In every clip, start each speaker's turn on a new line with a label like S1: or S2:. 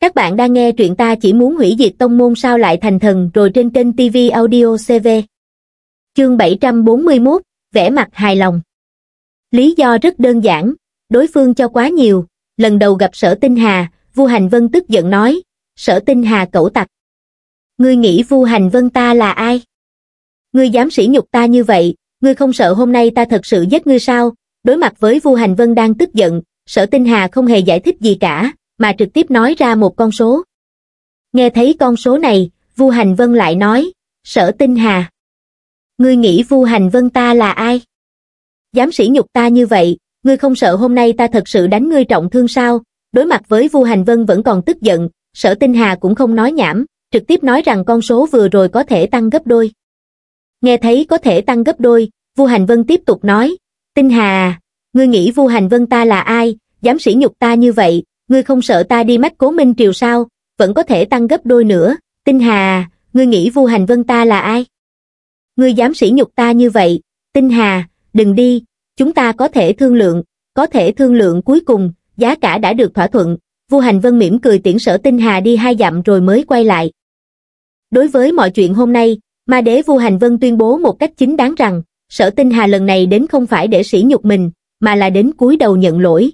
S1: Các bạn đang nghe truyện ta chỉ muốn hủy diệt tông môn sao lại thành thần rồi trên kênh TV Audio CV. Chương 741, vẽ mặt hài lòng. Lý do rất đơn giản, đối phương cho quá nhiều, lần đầu gặp sở tinh hà, Vu Hành Vân tức giận nói, sở tinh hà cẩu tặc. Ngươi nghĩ Vu Hành Vân ta là ai? Ngươi dám sỉ nhục ta như vậy, ngươi không sợ hôm nay ta thật sự giết ngươi sao? Đối mặt với Vu Hành Vân đang tức giận, sở tinh hà không hề giải thích gì cả, mà trực tiếp nói ra một con số. Nghe thấy con số này, Vu Hành Vân lại nói, sở tinh hà. Ngươi nghĩ Vu Hành Vân ta là ai? Dám sỉ nhục ta như vậy, ngươi không sợ hôm nay ta thật sự đánh ngươi trọng thương sao? Đối mặt với Vu Hành Vân vẫn còn tức giận, sở tinh hà cũng không nói nhảm, trực tiếp nói rằng con số vừa rồi có thể tăng gấp đôi. Nghe thấy có thể tăng gấp đôi, Vu Hành Vân tiếp tục nói, Tinh Hà, à, ngươi nghĩ Vu Hành Vân ta là ai, dám sỉ nhục ta như vậy, ngươi không sợ ta đi mách cố minh triều sao, vẫn có thể tăng gấp đôi nữa, tinh hà, ngươi nghĩ vu hành vân ta là ai? Ngươi dám sỉ nhục ta như vậy, tinh hà, đừng đi, chúng ta có thể thương lượng, có thể thương lượng cuối cùng, giá cả đã được thỏa thuận, vu hành vân mỉm cười tiễn sở tinh hà đi hai dặm rồi mới quay lại. Đối với mọi chuyện hôm nay, ma đế vu hành vân tuyên bố một cách chính đáng rằng, sở tinh hà lần này đến không phải để sỉ nhục mình, mà là đến cúi đầu nhận lỗi,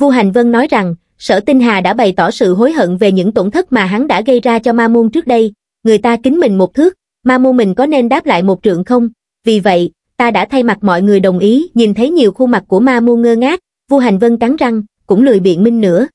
S1: Vu Hành Vân nói rằng, Sở Tinh Hà đã bày tỏ sự hối hận về những tổn thất mà hắn đã gây ra cho Ma Môn trước đây, người ta kính mình một thước, Ma Môn mình có nên đáp lại một trượng không? Vì vậy, ta đã thay mặt mọi người đồng ý, nhìn thấy nhiều khuôn mặt của Ma Môn ngơ ngác, Vu Hành Vân cắn răng, cũng lười biện minh nữa.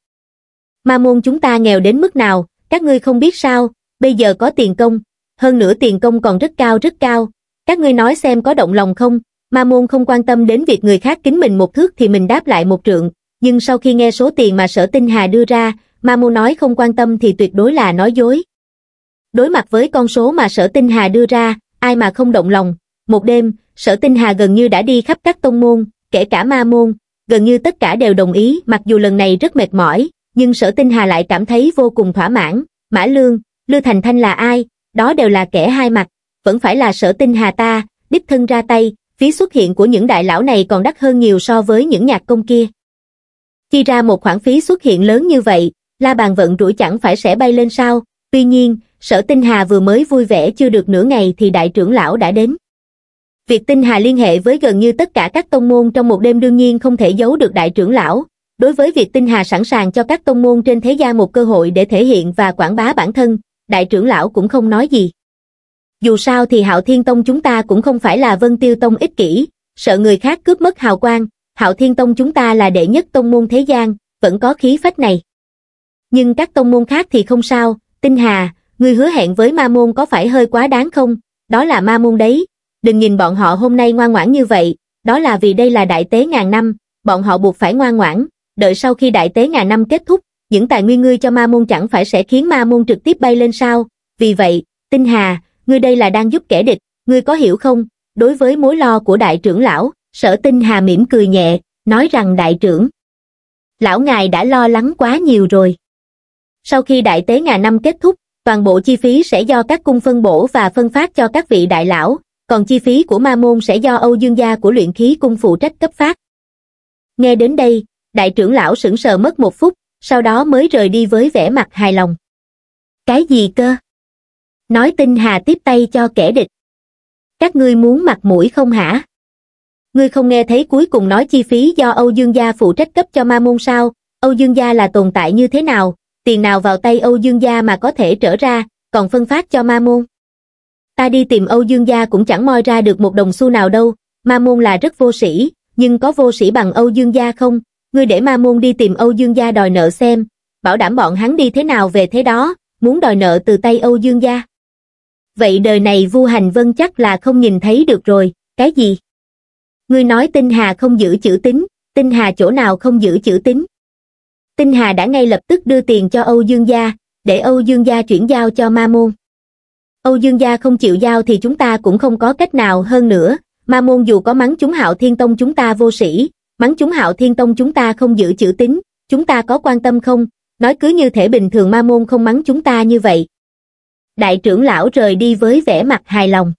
S1: Ma Môn chúng ta nghèo đến mức nào, các ngươi không biết sao, bây giờ có tiền công, hơn nữa tiền công còn rất cao rất cao, các ngươi nói xem có động lòng không? Ma Môn không quan tâm đến việc người khác kính mình một thước thì mình đáp lại một trượng, nhưng sau khi nghe số tiền mà sở tinh hà đưa ra, Mamu nói không quan tâm thì tuyệt đối là nói dối. Đối mặt với con số mà sở tinh hà đưa ra, ai mà không động lòng. Một đêm, sở tinh hà gần như đã đi khắp các tông môn, kể cả ma môn, gần như tất cả đều đồng ý mặc dù lần này rất mệt mỏi, nhưng sở tinh hà lại cảm thấy vô cùng thỏa mãn. Mã Lương, Lưu Thành Thanh là ai, đó đều là kẻ hai mặt, vẫn phải là sở tinh hà ta, đích thân ra tay, phí xuất hiện của những đại lão này còn đắt hơn nhiều so với những nhạc công kia. Chi ra một khoản phí xuất hiện lớn như vậy, la bàn vận rủi chẳng phải sẽ bay lên sao, tuy nhiên, sở tinh hà vừa mới vui vẻ chưa được nửa ngày thì đại trưởng lão đã đến. Việc tinh hà liên hệ với gần như tất cả các tông môn trong một đêm đương nhiên không thể giấu được đại trưởng lão, đối với việc tinh hà sẵn sàng cho các tông môn trên thế gian một cơ hội để thể hiện và quảng bá bản thân, đại trưởng lão cũng không nói gì. Dù sao thì hạo thiên tông chúng ta cũng không phải là vân tiêu tông ích kỷ, sợ người khác cướp mất hào quang, hạo thiên tông chúng ta là đệ nhất tông môn thế gian, vẫn có khí phách này. Nhưng các tông môn khác thì không sao, tinh hà, ngươi hứa hẹn với ma môn có phải hơi quá đáng không, đó là ma môn đấy, đừng nhìn bọn họ hôm nay ngoan ngoãn như vậy, đó là vì đây là đại tế ngàn năm, bọn họ buộc phải ngoan ngoãn, đợi sau khi đại tế ngàn năm kết thúc, những tài nguyên ngươi cho ma môn chẳng phải sẽ khiến ma môn trực tiếp bay lên sao, vì vậy, tinh hà, ngươi đây là đang giúp kẻ địch, ngươi có hiểu không, đối với mối lo của đại trưởng lão, sở tinh hà mỉm cười nhẹ, nói rằng đại trưởng. Lão ngài đã lo lắng quá nhiều rồi. Sau khi đại tế ngà năm kết thúc, toàn bộ chi phí sẽ do các cung phân bổ và phân phát cho các vị đại lão, còn chi phí của ma môn sẽ do Âu Dương gia của luyện khí cung phụ trách cấp phát. Nghe đến đây, đại trưởng lão sững sờ mất một phút, sau đó mới rời đi với vẻ mặt hài lòng. Cái gì cơ? Nói tinh hà tiếp tay cho kẻ địch. Các ngươi muốn mặt mũi không hả? Ngươi không nghe thấy cuối cùng nói chi phí do Âu Dương gia phụ trách cấp cho ma môn sao, Âu Dương gia là tồn tại như thế nào, tiền nào vào tay Âu Dương gia mà có thể trở ra, còn phân phát cho ma môn. Ta đi tìm Âu Dương gia cũng chẳng moi ra được một đồng xu nào đâu, ma môn là rất vô sĩ, nhưng có vô sĩ bằng Âu Dương gia không, ngươi để ma môn đi tìm Âu Dương gia đòi nợ xem, bảo đảm bọn hắn đi thế nào về thế đó, muốn đòi nợ từ tay Âu Dương gia. Vậy đời này Vu Hành Vân chắc là không nhìn thấy được rồi, cái gì? ngươi nói tinh hà không giữ chữ tín tinh hà chỗ nào không giữ chữ tín tinh hà đã ngay lập tức đưa tiền cho âu dương gia để âu dương gia chuyển giao cho ma môn âu dương gia không chịu giao thì chúng ta cũng không có cách nào hơn nữa ma môn dù có mắng chúng hạo thiên tông chúng ta vô sĩ mắng chúng hạo thiên tông chúng ta không giữ chữ tín chúng ta có quan tâm không nói cứ như thể bình thường ma môn không mắng chúng ta như vậy đại trưởng lão rời đi với vẻ mặt hài lòng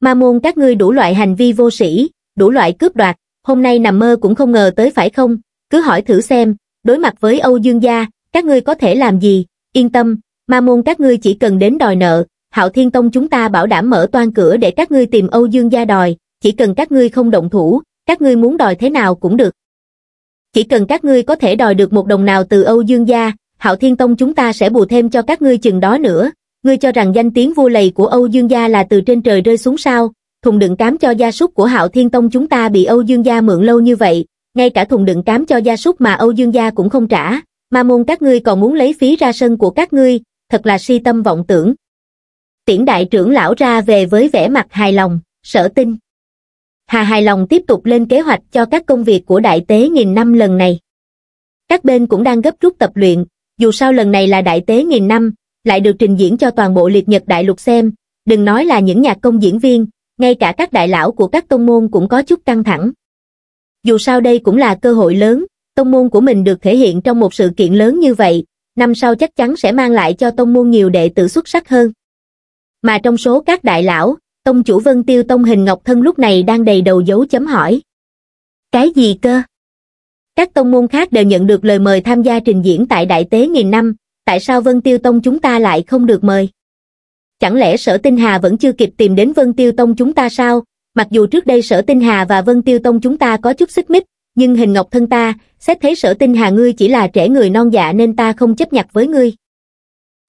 S1: ma môn các ngươi đủ loại hành vi vô sĩ đủ loại cướp đoạt, hôm nay nằm mơ cũng không ngờ tới phải không, cứ hỏi thử xem, đối mặt với Âu Dương gia, các ngươi có thể làm gì, yên tâm, ma môn các ngươi chỉ cần đến đòi nợ, Hạo Thiên Tông chúng ta bảo đảm mở toan cửa để các ngươi tìm Âu Dương gia đòi, chỉ cần các ngươi không động thủ, các ngươi muốn đòi thế nào cũng được. Chỉ cần các ngươi có thể đòi được một đồng nào từ Âu Dương gia, Hạo Thiên Tông chúng ta sẽ bù thêm cho các ngươi chừng đó nữa, ngươi cho rằng danh tiếng vô lầy của Âu Dương gia là từ trên trời rơi xuống sao, thùng đựng cám cho gia súc của Hạo Thiên Tông chúng ta bị Âu Dương gia mượn lâu như vậy, ngay cả thùng đựng cám cho gia súc mà Âu Dương gia cũng không trả, ma môn các ngươi còn muốn lấy phí ra sân của các ngươi, thật là si tâm vọng tưởng. Tiễn đại trưởng lão ra về với vẻ mặt hài lòng, sở tin. Hà hài lòng tiếp tục lên kế hoạch cho các công việc của đại tế nghìn năm lần này. Các bên cũng đang gấp rút tập luyện, dù sao lần này là đại tế nghìn năm, lại được trình diễn cho toàn bộ liệt nhật đại lục xem, đừng nói là những nhạc công diễn viên, ngay cả các đại lão của các tông môn cũng có chút căng thẳng. Dù sao đây cũng là cơ hội lớn, tông môn của mình được thể hiện trong một sự kiện lớn như vậy, năm sau chắc chắn sẽ mang lại cho tông môn nhiều đệ tử xuất sắc hơn. Mà trong số các đại lão, tông chủ Vân Tiêu Tông Hình Ngọc Thân lúc này đang đầy đầu dấu chấm hỏi. Cái gì cơ? Các tông môn khác đều nhận được lời mời tham gia trình diễn tại Đại Tế nghìn năm, tại sao Vân Tiêu Tông chúng ta lại không được mời? chẳng lẽ sở tinh hà vẫn chưa kịp tìm đến vân tiêu tông chúng ta sao mặc dù trước đây sở tinh hà và vân tiêu tông chúng ta có chút xích mích nhưng hình ngọc thân ta xét thấy sở tinh hà ngươi chỉ là trẻ người non dạ nên ta không chấp nhặt với ngươi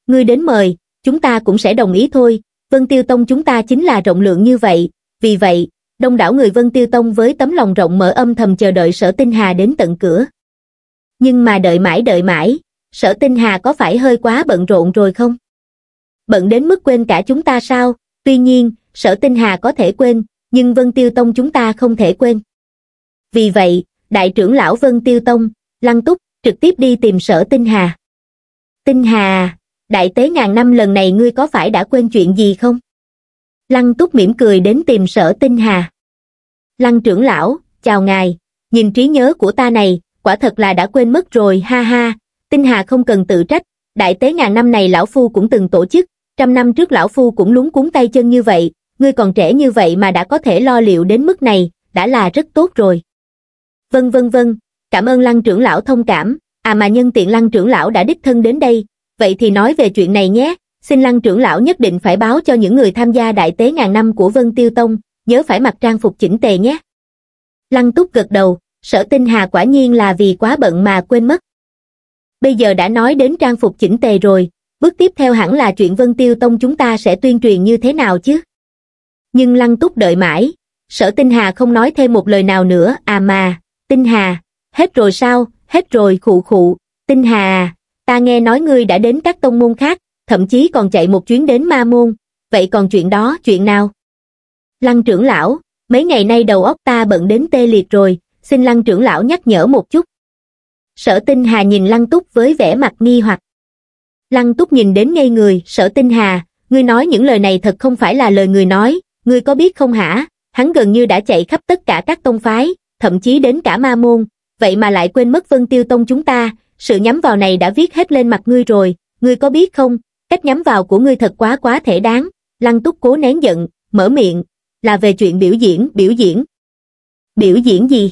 S1: ngươi đến mời chúng ta cũng sẽ đồng ý thôi vân tiêu tông chúng ta chính là rộng lượng như vậy vì vậy đông đảo người vân tiêu tông với tấm lòng rộng mở âm thầm chờ đợi sở tinh hà đến tận cửa nhưng mà đợi mãi đợi mãi sở tinh hà có phải hơi quá bận rộn rồi không bận đến mức quên cả chúng ta sao, tuy nhiên, sở tinh hà có thể quên, nhưng Vân Tiêu Tông chúng ta không thể quên. Vì vậy, đại trưởng lão Vân Tiêu Tông, Lăng Túc, trực tiếp đi tìm sở tinh hà. Tinh hà, đại tế ngàn năm lần này ngươi có phải đã quên chuyện gì không? Lăng Túc mỉm cười đến tìm sở tinh hà. Lăng trưởng lão, chào ngài, nhìn trí nhớ của ta này, quả thật là đã quên mất rồi ha ha, tinh hà không cần tự trách, đại tế ngàn năm này lão phu cũng từng tổ chức, trăm năm trước lão phu cũng lúng cuốn tay chân như vậy, ngươi còn trẻ như vậy mà đã có thể lo liệu đến mức này, đã là rất tốt rồi. Vân vân vân, cảm ơn lăng trưởng lão thông cảm, à mà nhân tiện lăng trưởng lão đã đích thân đến đây, vậy thì nói về chuyện này nhé, xin lăng trưởng lão nhất định phải báo cho những người tham gia đại tế ngàn năm của Vân Tiêu Tông, nhớ phải mặc trang phục chỉnh tề nhé. Lăng túc gật đầu, sở tinh hà quả nhiên là vì quá bận mà quên mất. Bây giờ đã nói đến trang phục chỉnh tề rồi, bước tiếp theo hẳn là chuyện vân tiêu tông chúng ta sẽ tuyên truyền như thế nào chứ nhưng lăng túc đợi mãi sở tinh hà không nói thêm một lời nào nữa à mà tinh hà hết rồi sao hết rồi khụ khụ tinh hà à ta nghe nói ngươi đã đến các tông môn khác thậm chí còn chạy một chuyến đến ma môn vậy còn chuyện đó chuyện nào lăng trưởng lão mấy ngày nay đầu óc ta bận đến tê liệt rồi xin lăng trưởng lão nhắc nhở một chút sở tinh hà nhìn lăng túc với vẻ mặt nghi hoặc lăng túc nhìn đến ngay người sở tinh hà ngươi nói những lời này thật không phải là lời người nói ngươi có biết không hả hắn gần như đã chạy khắp tất cả các tông phái thậm chí đến cả ma môn vậy mà lại quên mất vân tiêu tông chúng ta sự nhắm vào này đã viết hết lên mặt ngươi rồi ngươi có biết không cách nhắm vào của ngươi thật quá quá thể đáng lăng túc cố nén giận mở miệng là về chuyện biểu diễn biểu diễn biểu diễn gì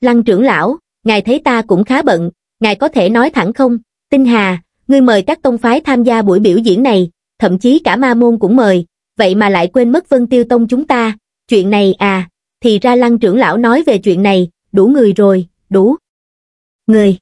S1: lăng trưởng lão ngài thấy ta cũng khá bận ngài có thể nói thẳng không tinh hà ngươi mời các tông phái tham gia buổi biểu diễn này, thậm chí cả ma môn cũng mời, vậy mà lại quên mất Vân Tiêu Tông chúng ta, chuyện này à, thì ra lăng trưởng lão nói về chuyện này, đủ người rồi, đủ. Người.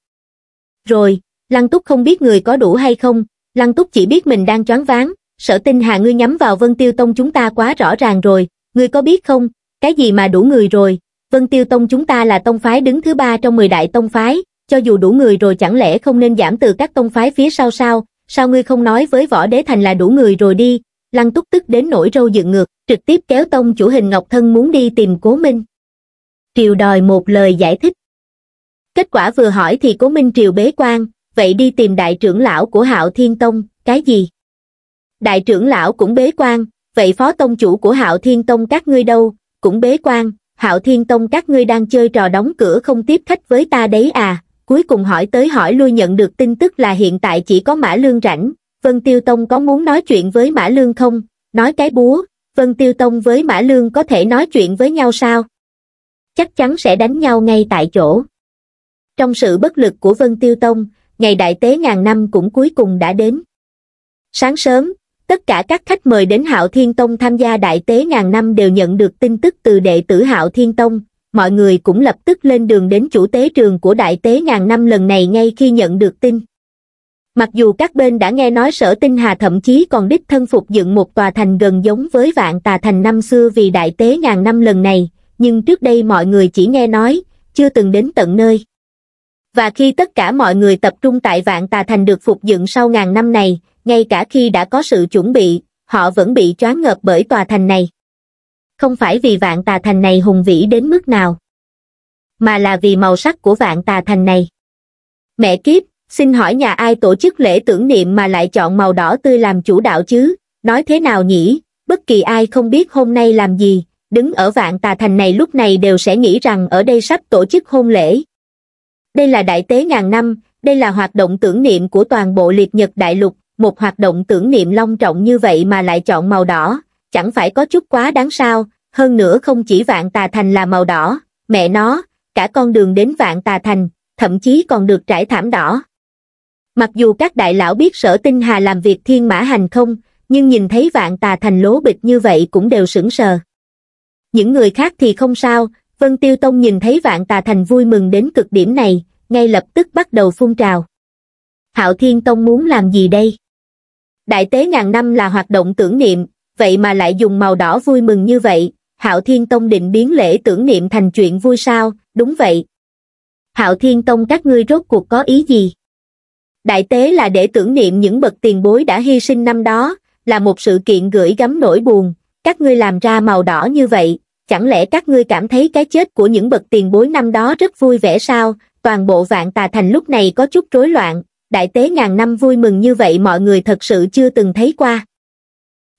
S1: Rồi, lăng túc không biết người có đủ hay không, lăng túc chỉ biết mình đang choáng váng, sở tinh hà ngươi nhắm vào Vân Tiêu Tông chúng ta quá rõ ràng rồi, ngươi có biết không, cái gì mà đủ người rồi, Vân Tiêu Tông chúng ta là tông phái đứng thứ ba trong 10 đại tông phái, cho dù đủ người rồi chẳng lẽ không nên giảm từ các tông phái phía sau sao, sao ngươi không nói với võ đế thành là đủ người rồi đi, lăng túc tức đến nổi râu dựng ngược, trực tiếp kéo tông chủ hình ngọc thân muốn đi tìm cố minh. Triều đòi một lời giải thích. Kết quả vừa hỏi thì cố minh triều bế quan, vậy đi tìm đại trưởng lão của hạo thiên tông, cái gì? Đại trưởng lão cũng bế quan, vậy phó tông chủ của hạo thiên tông các ngươi đâu, cũng bế quan, hạo thiên tông các ngươi đang chơi trò đóng cửa không tiếp khách với ta đấy à? cuối cùng hỏi tới hỏi lui nhận được tin tức là hiện tại chỉ có Mã Lương rảnh, Vân Tiêu Tông có muốn nói chuyện với Mã Lương không, nói cái búa, Vân Tiêu Tông với Mã Lương có thể nói chuyện với nhau sao? Chắc chắn sẽ đánh nhau ngay tại chỗ. Trong sự bất lực của Vân Tiêu Tông, ngày đại tế ngàn năm cũng cuối cùng đã đến. Sáng sớm, tất cả các khách mời đến Hạo Thiên Tông tham gia đại tế ngàn năm đều nhận được tin tức từ đệ tử Hạo Thiên Tông, mọi người cũng lập tức lên đường đến chủ tế trường của đại tế ngàn năm lần này ngay khi nhận được tin. Mặc dù các bên đã nghe nói sở tinh hà thậm chí còn đích thân phục dựng một tòa thành gần giống với vạn tà thành năm xưa vì đại tế ngàn năm lần này, nhưng trước đây mọi người chỉ nghe nói, chưa từng đến tận nơi. Và khi tất cả mọi người tập trung tại vạn tà thành được phục dựng sau ngàn năm này, ngay cả khi đã có sự chuẩn bị, họ vẫn bị choáng ngợp bởi tòa thành này không phải vì vạn tà thành này hùng vĩ đến mức nào, mà là vì màu sắc của vạn tà thành này. Mẹ kiếp, xin hỏi nhà ai tổ chức lễ tưởng niệm mà lại chọn màu đỏ tươi làm chủ đạo chứ, nói thế nào nhỉ, bất kỳ ai không biết hôm nay làm gì, đứng ở vạn tà thành này lúc này đều sẽ nghĩ rằng ở đây sắp tổ chức hôn lễ. Đây là đại tế ngàn năm, đây là hoạt động tưởng niệm của toàn bộ liệt nhật đại lục, một hoạt động tưởng niệm long trọng như vậy mà lại chọn màu đỏ, chẳng phải có chút quá đáng sao, hơn nữa không chỉ vạn tà thành là màu đỏ, mẹ nó, cả con đường đến vạn tà thành, thậm chí còn được trải thảm đỏ. Mặc dù các đại lão biết sở tinh hà làm việc thiên mã hành không, nhưng nhìn thấy vạn tà thành lố bịch như vậy cũng đều sững sờ. Những người khác thì không sao, Vân Tiêu Tông nhìn thấy vạn tà thành vui mừng đến cực điểm này, ngay lập tức bắt đầu phun trào. Hạo Thiên Tông muốn làm gì đây? Đại tế ngàn năm là hoạt động tưởng niệm, vậy mà lại dùng màu đỏ vui mừng như vậy, Hạo Thiên Tông định biến lễ tưởng niệm thành chuyện vui sao, đúng vậy. Hạo Thiên Tông các ngươi rốt cuộc có ý gì? Đại tế là để tưởng niệm những bậc tiền bối đã hy sinh năm đó, là một sự kiện gửi gắm nỗi buồn, các ngươi làm ra màu đỏ như vậy, chẳng lẽ các ngươi cảm thấy cái chết của những bậc tiền bối năm đó rất vui vẻ sao, toàn bộ vạn tà thành lúc này có chút rối loạn, đại tế ngàn năm vui mừng như vậy mọi người thật sự chưa từng thấy qua.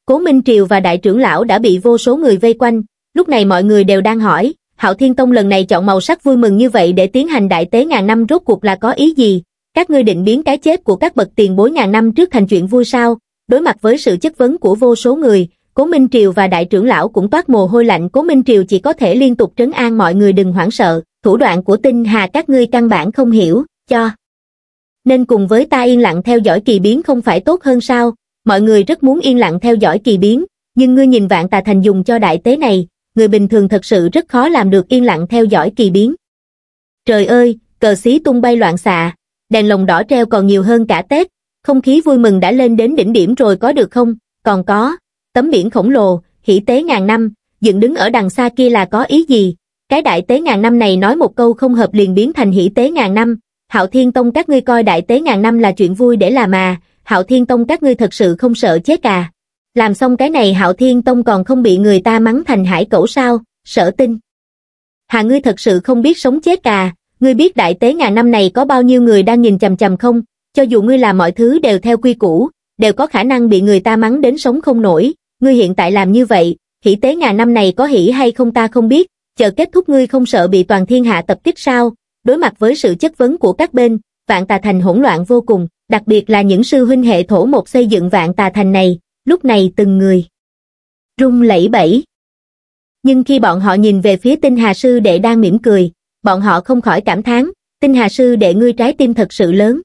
S1: Cố Minh Triều và đại trưởng lão đã bị vô số người vây quanh, lúc này mọi người đều đang hỏi, Hạo Thiên Tông lần này chọn màu sắc vui mừng như vậy để tiến hành đại tế ngàn năm rốt cuộc là có ý gì? Các ngươi định biến cái chết của các bậc tiền bối ngàn năm trước thành chuyện vui sao? Đối mặt với sự chất vấn của vô số người, Cố Minh Triều và đại trưởng lão cũng toát mồ hôi lạnh, Cố Minh Triều chỉ có thể liên tục trấn an mọi người đừng hoảng sợ, thủ đoạn của Tinh Hà các ngươi căn bản không hiểu, cho nên cùng với ta yên lặng theo dõi kỳ biến không phải tốt hơn sao? mọi người rất muốn yên lặng theo dõi kỳ biến nhưng ngươi nhìn vạn tà thành dùng cho đại tế này người bình thường thật sự rất khó làm được yên lặng theo dõi kỳ biến trời ơi cờ xí tung bay loạn xạ đèn lồng đỏ treo còn nhiều hơn cả tết không khí vui mừng đã lên đến đỉnh điểm rồi có được không còn có tấm biển khổng lồ hỷ tế ngàn năm dựng đứng ở đằng xa kia là có ý gì cái đại tế ngàn năm này nói một câu không hợp liền biến thành hỷ tế ngàn năm hạo thiên tông các ngươi coi đại tế ngàn năm là chuyện vui để làm mà Hạo Thiên Tông các ngươi thật sự không sợ chết à. Làm xong cái này Hạo Thiên Tông còn không bị người ta mắng thành hải cẩu sao, sở tinh. Hà ngươi thật sự không biết sống chết à, ngươi biết đại tế ngàn năm này có bao nhiêu người đang nhìn chầm chầm không, cho dù ngươi làm mọi thứ đều theo quy củ, đều có khả năng bị người ta mắng đến sống không nổi, ngươi hiện tại làm như vậy, hỷ tế ngàn năm này có hỷ hay không ta không biết, chờ kết thúc ngươi không sợ bị toàn thiên hạ tập kích sao, đối mặt với sự chất vấn của các bên, vạn tà thành hỗn loạn vô cùng, đặc biệt là những sư huynh hệ thổ một xây dựng vạn tà thành này, lúc này từng người rung lẩy bẩy. Nhưng khi bọn họ nhìn về phía tinh hà sư đệ đang mỉm cười, bọn họ không khỏi cảm thán, tinh hà sư đệ ngươi trái tim thật sự lớn.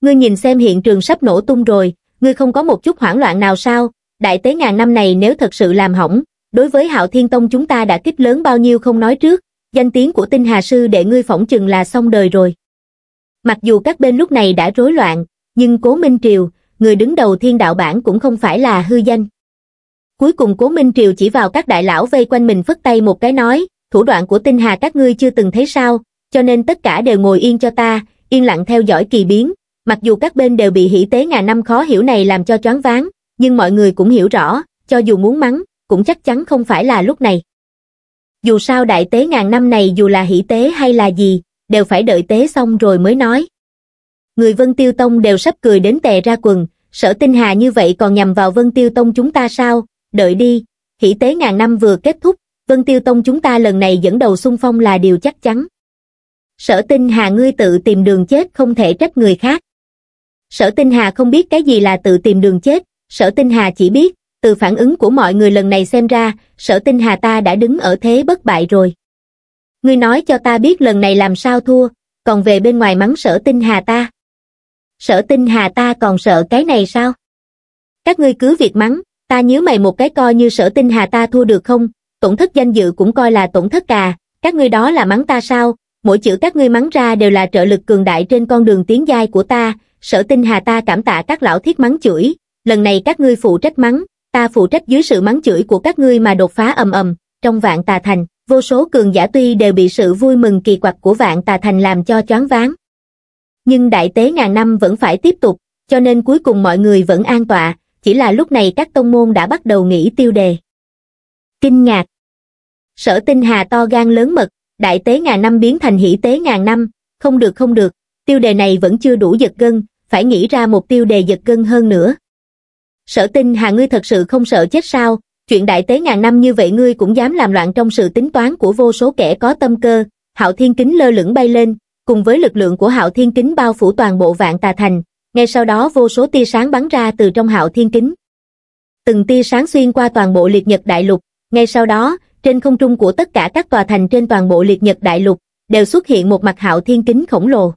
S1: Ngươi nhìn xem hiện trường sắp nổ tung rồi, ngươi không có một chút hoảng loạn nào sao, đại tế ngàn năm này nếu thật sự làm hỏng, đối với hạo thiên tông chúng ta đã kích lớn bao nhiêu không nói trước, danh tiếng của tinh hà sư đệ ngươi phỏng chừng là xong đời rồi mặc dù các bên lúc này đã rối loạn nhưng cố minh triều người đứng đầu thiên đạo bản cũng không phải là hư danh cuối cùng cố minh triều chỉ vào các đại lão vây quanh mình phất tay một cái nói thủ đoạn của tinh hà các ngươi chưa từng thấy sao cho nên tất cả đều ngồi yên cho ta yên lặng theo dõi kỳ biến mặc dù các bên đều bị hỷ tế ngàn năm khó hiểu này làm cho choáng váng nhưng mọi người cũng hiểu rõ cho dù muốn mắng cũng chắc chắn không phải là lúc này dù sao đại tế ngàn năm này dù là hỷ tế hay là gì đều phải đợi tế xong rồi mới nói. Người Vân Tiêu Tông đều sắp cười đến tè ra quần, sở tinh hà như vậy còn nhằm vào Vân Tiêu Tông chúng ta sao, đợi đi, hỷ tế ngàn năm vừa kết thúc, Vân Tiêu Tông chúng ta lần này dẫn đầu xung phong là điều chắc chắn. Sở tinh hà ngươi tự tìm đường chết không thể trách người khác. Sở tinh hà không biết cái gì là tự tìm đường chết, sở tinh hà chỉ biết, từ phản ứng của mọi người lần này xem ra, sở tinh hà ta đã đứng ở thế bất bại rồi ngươi nói cho ta biết lần này làm sao thua còn về bên ngoài mắng sở tinh hà ta sở tinh hà ta còn sợ cái này sao các ngươi cứ việc mắng ta nhớ mày một cái coi như sở tinh hà ta thua được không tổn thất danh dự cũng coi là tổn thất cà các ngươi đó là mắng ta sao mỗi chữ các ngươi mắng ra đều là trợ lực cường đại trên con đường tiến giai của ta sở tinh hà ta cảm tạ các lão thiết mắng chửi lần này các ngươi phụ trách mắng ta phụ trách dưới sự mắng chửi của các ngươi mà đột phá ầm ầm trong vạn tà thành vô số cường giả tuy đều bị sự vui mừng kỳ quặc của vạn tà thành làm cho choáng váng nhưng đại tế ngàn năm vẫn phải tiếp tục cho nên cuối cùng mọi người vẫn an tọa chỉ là lúc này các tông môn đã bắt đầu nghĩ tiêu đề kinh ngạc sở tinh hà to gan lớn mật đại tế ngàn năm biến thành hỷ tế ngàn năm không được không được tiêu đề này vẫn chưa đủ giật gân phải nghĩ ra một tiêu đề giật gân hơn nữa sở tinh hà ngươi thật sự không sợ chết sao Chuyện đại tế ngàn năm như vậy ngươi cũng dám làm loạn trong sự tính toán của vô số kẻ có tâm cơ, hạo thiên kính lơ lửng bay lên, cùng với lực lượng của hạo thiên kính bao phủ toàn bộ vạn tà thành, ngay sau đó vô số tia sáng bắn ra từ trong hạo thiên kính. Từng tia sáng xuyên qua toàn bộ liệt nhật đại lục, ngay sau đó, trên không trung của tất cả các tòa thành trên toàn bộ liệt nhật đại lục, đều xuất hiện một mặt hạo thiên kính khổng lồ.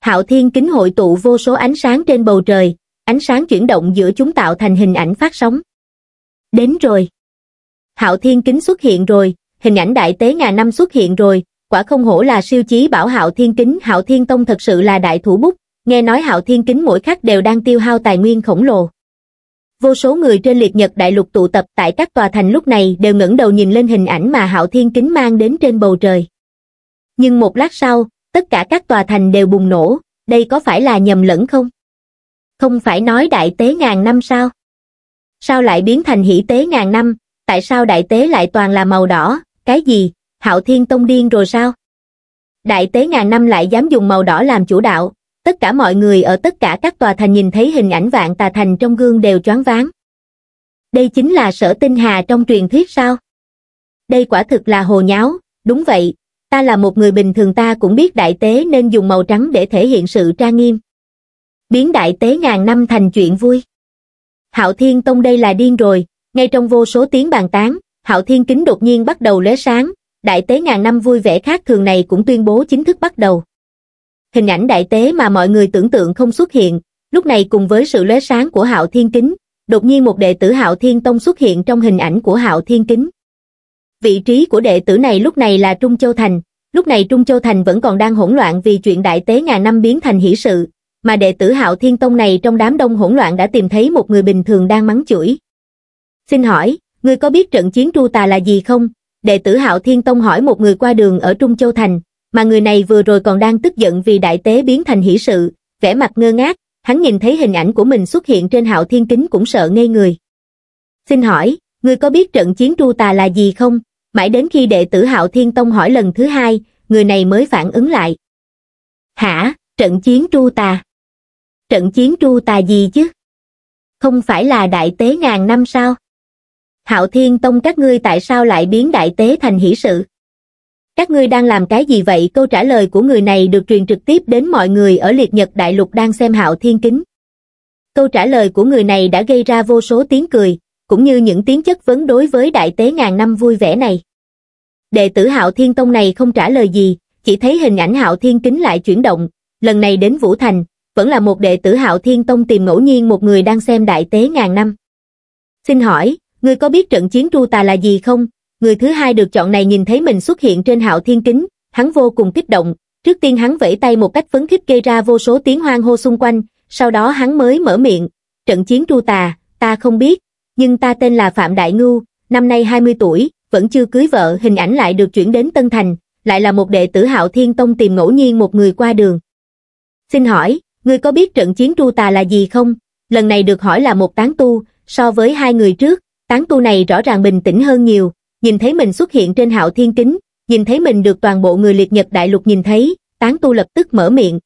S1: Hạo thiên kính hội tụ vô số ánh sáng trên bầu trời, ánh sáng chuyển động giữa chúng tạo thành hình ảnh phát sóng. Đến rồi. Hạo Thiên Kính xuất hiện rồi, hình ảnh đại tế ngàn năm xuất hiện rồi, quả không hổ là siêu chí bảo Hạo Thiên Kính. Hạo Thiên Tông thật sự là đại thủ bút, nghe nói Hạo Thiên Kính mỗi khắc đều đang tiêu hao tài nguyên khổng lồ. Vô số người trên liệt nhật đại lục tụ tập tại các tòa thành lúc này đều ngẩng đầu nhìn lên hình ảnh mà Hạo Thiên Kính mang đến trên bầu trời. Nhưng một lát sau, tất cả các tòa thành đều bùng nổ, đây có phải là nhầm lẫn không? Không phải nói đại tế ngàn năm sao? sao lại biến thành hỷ tế ngàn năm, tại sao đại tế lại toàn là màu đỏ, cái gì, hạo thiên tông điên rồi sao? Đại tế ngàn năm lại dám dùng màu đỏ làm chủ đạo, tất cả mọi người ở tất cả các tòa thành nhìn thấy hình ảnh vạn tà thành trong gương đều choáng váng. Đây chính là sở tinh hà trong truyền thuyết sao? Đây quả thực là hồ nháo, đúng vậy, ta là một người bình thường ta cũng biết đại tế nên dùng màu trắng để thể hiện sự trang nghiêm. Biến đại tế ngàn năm thành chuyện vui. Hạo Thiên Tông đây là điên rồi, ngay trong vô số tiếng bàn tán, Hạo Thiên Kính đột nhiên bắt đầu lóe sáng, đại tế ngàn năm vui vẻ khác thường này cũng tuyên bố chính thức bắt đầu. Hình ảnh đại tế mà mọi người tưởng tượng không xuất hiện, lúc này cùng với sự lóe sáng của Hạo Thiên Kính, đột nhiên một đệ tử Hạo Thiên Tông xuất hiện trong hình ảnh của Hạo Thiên Kính. Vị trí của đệ tử này lúc này là Trung Châu Thành, lúc này Trung Châu Thành vẫn còn đang hỗn loạn vì chuyện đại tế ngàn năm biến thành hỷ sự, mà đệ tử hạo thiên tông này trong đám đông hỗn loạn đã tìm thấy một người bình thường đang mắng chửi. Xin hỏi, ngươi có biết trận chiến tru tà là gì không? Đệ tử hạo thiên tông hỏi một người qua đường ở Trung Châu Thành, mà người này vừa rồi còn đang tức giận vì đại tế biến thành hỷ sự, vẻ mặt ngơ ngác, hắn nhìn thấy hình ảnh của mình xuất hiện trên hạo thiên kính cũng sợ ngây người. Xin hỏi, ngươi có biết trận chiến tru tà là gì không? Mãi đến khi đệ tử hạo thiên tông hỏi lần thứ hai, người này mới phản ứng lại. Hả, trận chiến tru tà? trận chiến tru tà gì chứ? Không phải là đại tế ngàn năm sao? Hạo Thiên Tông các ngươi tại sao lại biến đại tế thành hỷ sự? Các ngươi đang làm cái gì vậy? Câu trả lời của người này được truyền trực tiếp đến mọi người ở liệt nhật đại lục đang xem Hạo Thiên Kính. Câu trả lời của người này đã gây ra vô số tiếng cười, cũng như những tiếng chất vấn đối với đại tế ngàn năm vui vẻ này. Đệ tử Hạo Thiên Tông này không trả lời gì, chỉ thấy hình ảnh Hạo Thiên Kính lại chuyển động, lần này đến Vũ Thành, vẫn là một đệ tử hạo thiên tông tìm ngẫu nhiên một người đang xem đại tế ngàn năm. Xin hỏi, ngươi có biết trận chiến tru tà là gì không? Người thứ hai được chọn này nhìn thấy mình xuất hiện trên hạo thiên kính, hắn vô cùng kích động, trước tiên hắn vẫy tay một cách phấn khích gây ra vô số tiếng hoang hô xung quanh, sau đó hắn mới mở miệng, trận chiến tru tà, ta không biết, nhưng ta tên là Phạm Đại Ngưu, năm nay 20 tuổi, vẫn chưa cưới vợ, hình ảnh lại được chuyển đến Tân Thành, lại là một đệ tử Hạo Thiên Tông tìm ngẫu nhiên một người qua đường. Xin hỏi, Ngươi có biết trận chiến tru tà là gì không? Lần này được hỏi là một tán tu, so với hai người trước, tán tu này rõ ràng bình tĩnh hơn nhiều, nhìn thấy mình xuất hiện trên hạo thiên kính, nhìn thấy mình được toàn bộ người liệt nhật đại lục nhìn thấy, tán tu lập tức mở miệng.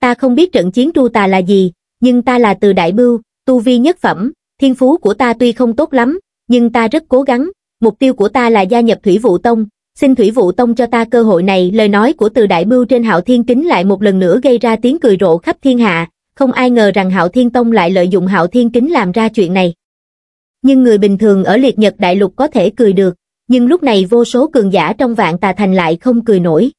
S1: Ta không biết trận chiến tru tà là gì, nhưng ta là từ đại bưu, tu vi nhất phẩm, thiên phú của ta tuy không tốt lắm, nhưng ta rất cố gắng, mục tiêu của ta là gia nhập thủy vụ tông, xin Thủy Vụ Tông cho ta cơ hội này. Lời nói của từ đại bưu trên Hạo Thiên Kính lại một lần nữa gây ra tiếng cười rộ khắp thiên hạ, không ai ngờ rằng Hạo Thiên Tông lại lợi dụng Hạo Thiên Kính làm ra chuyện này. Nhưng người bình thường ở liệt nhật đại lục có thể cười được, nhưng lúc này vô số cường giả trong vạn tà thành lại không cười nổi.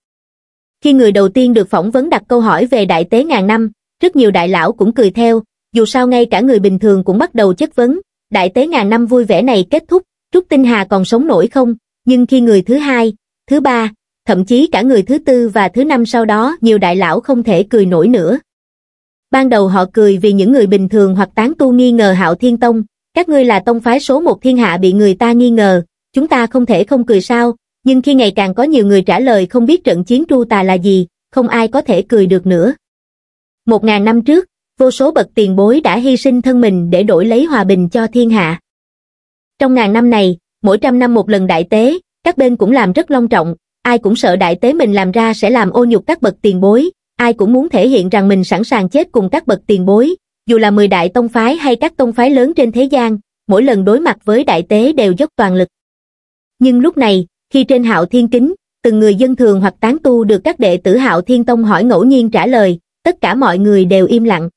S1: Khi người đầu tiên được phỏng vấn đặt câu hỏi về đại tế ngàn năm, rất nhiều đại lão cũng cười theo, dù sao ngay cả người bình thường cũng bắt đầu chất vấn, đại tế ngàn năm vui vẻ này kết thúc, Trúc Tinh Hà còn sống nổi không, nhưng khi người thứ hai, thứ ba, thậm chí cả người thứ tư và thứ năm sau đó nhiều đại lão không thể cười nổi nữa. Ban đầu họ cười vì những người bình thường hoặc tán tu nghi ngờ hạo thiên tông, các ngươi là tông phái số một thiên hạ bị người ta nghi ngờ, chúng ta không thể không cười sao, nhưng khi ngày càng có nhiều người trả lời không biết trận chiến tru tà là gì, không ai có thể cười được nữa. Một ngàn năm trước, vô số bậc tiền bối đã hy sinh thân mình để đổi lấy hòa bình cho thiên hạ. Trong ngàn năm này, mỗi trăm năm một lần đại tế, các bên cũng làm rất long trọng, ai cũng sợ đại tế mình làm ra sẽ làm ô nhục các bậc tiền bối, ai cũng muốn thể hiện rằng mình sẵn sàng chết cùng các bậc tiền bối, dù là 10 đại tông phái hay các tông phái lớn trên thế gian, mỗi lần đối mặt với đại tế đều dốc toàn lực. Nhưng lúc này, khi trên hạo thiên kính, từng người dân thường hoặc tán tu được các đệ tử hạo thiên tông hỏi ngẫu nhiên trả lời, tất cả mọi người đều im lặng.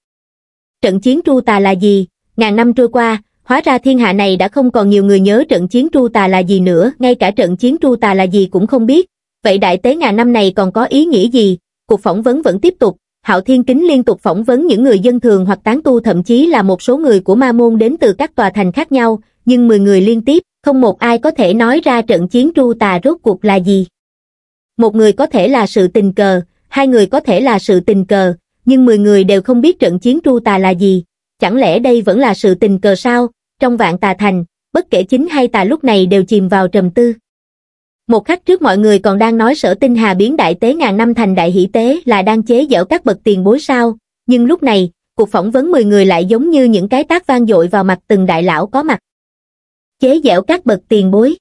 S1: Trận chiến tru tà là gì? Ngàn năm trôi qua, hóa ra thiên hạ này đã không còn nhiều người nhớ trận chiến tru tà là gì nữa ngay cả trận chiến tru tà là gì cũng không biết vậy đại tế ngàn năm này còn có ý nghĩa gì cuộc phỏng vấn vẫn tiếp tục hạo thiên kính liên tục phỏng vấn những người dân thường hoặc tán tu thậm chí là một số người của ma môn đến từ các tòa thành khác nhau nhưng 10 người liên tiếp không một ai có thể nói ra trận chiến tru tà rốt cuộc là gì một người có thể là sự tình cờ hai người có thể là sự tình cờ nhưng 10 người đều không biết trận chiến tru tà là gì chẳng lẽ đây vẫn là sự tình cờ sao trong vạn tà thành, bất kể chính hay tà lúc này đều chìm vào trầm tư. Một khắc trước mọi người còn đang nói sở tinh hà biến đại tế ngàn năm thành đại hỷ tế là đang chế dở các bậc tiền bối sao, nhưng lúc này, cuộc phỏng vấn 10 người lại giống như những cái tác vang dội vào mặt từng đại lão có mặt. Chế giễu các bậc tiền bối.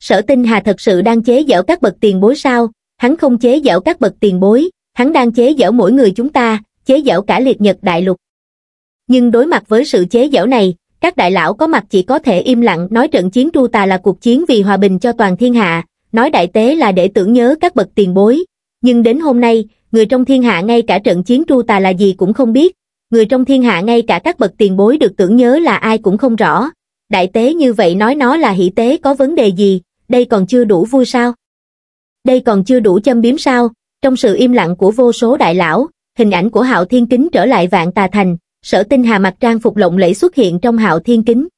S1: Sở Tinh Hà thật sự đang chế dở các bậc tiền bối sao? Hắn không chế dở các bậc tiền bối, hắn đang chế dở mỗi người chúng ta, chế dở cả liệt nhật đại lục. Nhưng đối mặt với sự chế dở này, các đại lão có mặt chỉ có thể im lặng nói trận chiến tru tà là cuộc chiến vì hòa bình cho toàn thiên hạ, nói đại tế là để tưởng nhớ các bậc tiền bối. Nhưng đến hôm nay, người trong thiên hạ ngay cả trận chiến tru tà là gì cũng không biết, người trong thiên hạ ngay cả các bậc tiền bối được tưởng nhớ là ai cũng không rõ. Đại tế như vậy nói nó là hỷ tế có vấn đề gì, đây còn chưa đủ vui sao? Đây còn chưa đủ châm biếm sao? Trong sự im lặng của vô số đại lão, hình ảnh của hạo thiên kính trở lại vạn tà thành, sở tinh hà mặc trang phục lộng lẫy xuất hiện trong hạo thiên kính.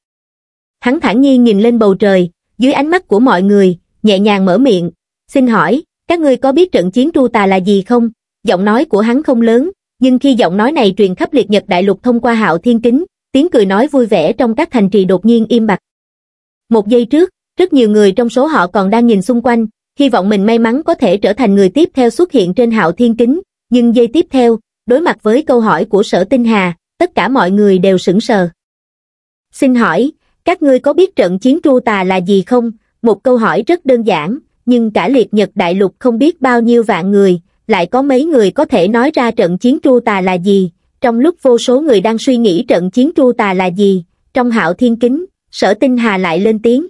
S1: Hắn thản nhiên nhìn lên bầu trời, dưới ánh mắt của mọi người, nhẹ nhàng mở miệng, xin hỏi, các ngươi có biết trận chiến tru tà là gì không? Giọng nói của hắn không lớn, nhưng khi giọng nói này truyền khắp liệt nhật đại lục thông qua hạo thiên kính, tiếng cười nói vui vẻ trong các thành trì đột nhiên im bặt. Một giây trước, rất nhiều người trong số họ còn đang nhìn xung quanh, hy vọng mình may mắn có thể trở thành người tiếp theo xuất hiện trên hạo thiên kính, nhưng giây tiếp theo, đối mặt với câu hỏi của sở tinh hà, tất cả mọi người đều sững sờ. Xin hỏi, các ngươi có biết trận chiến tru tà là gì không? Một câu hỏi rất đơn giản, nhưng cả liệt nhật đại lục không biết bao nhiêu vạn người, lại có mấy người có thể nói ra trận chiến tru tà là gì. Trong lúc vô số người đang suy nghĩ trận chiến tru tà là gì, trong hạo thiên kính, sở tinh hà lại lên tiếng.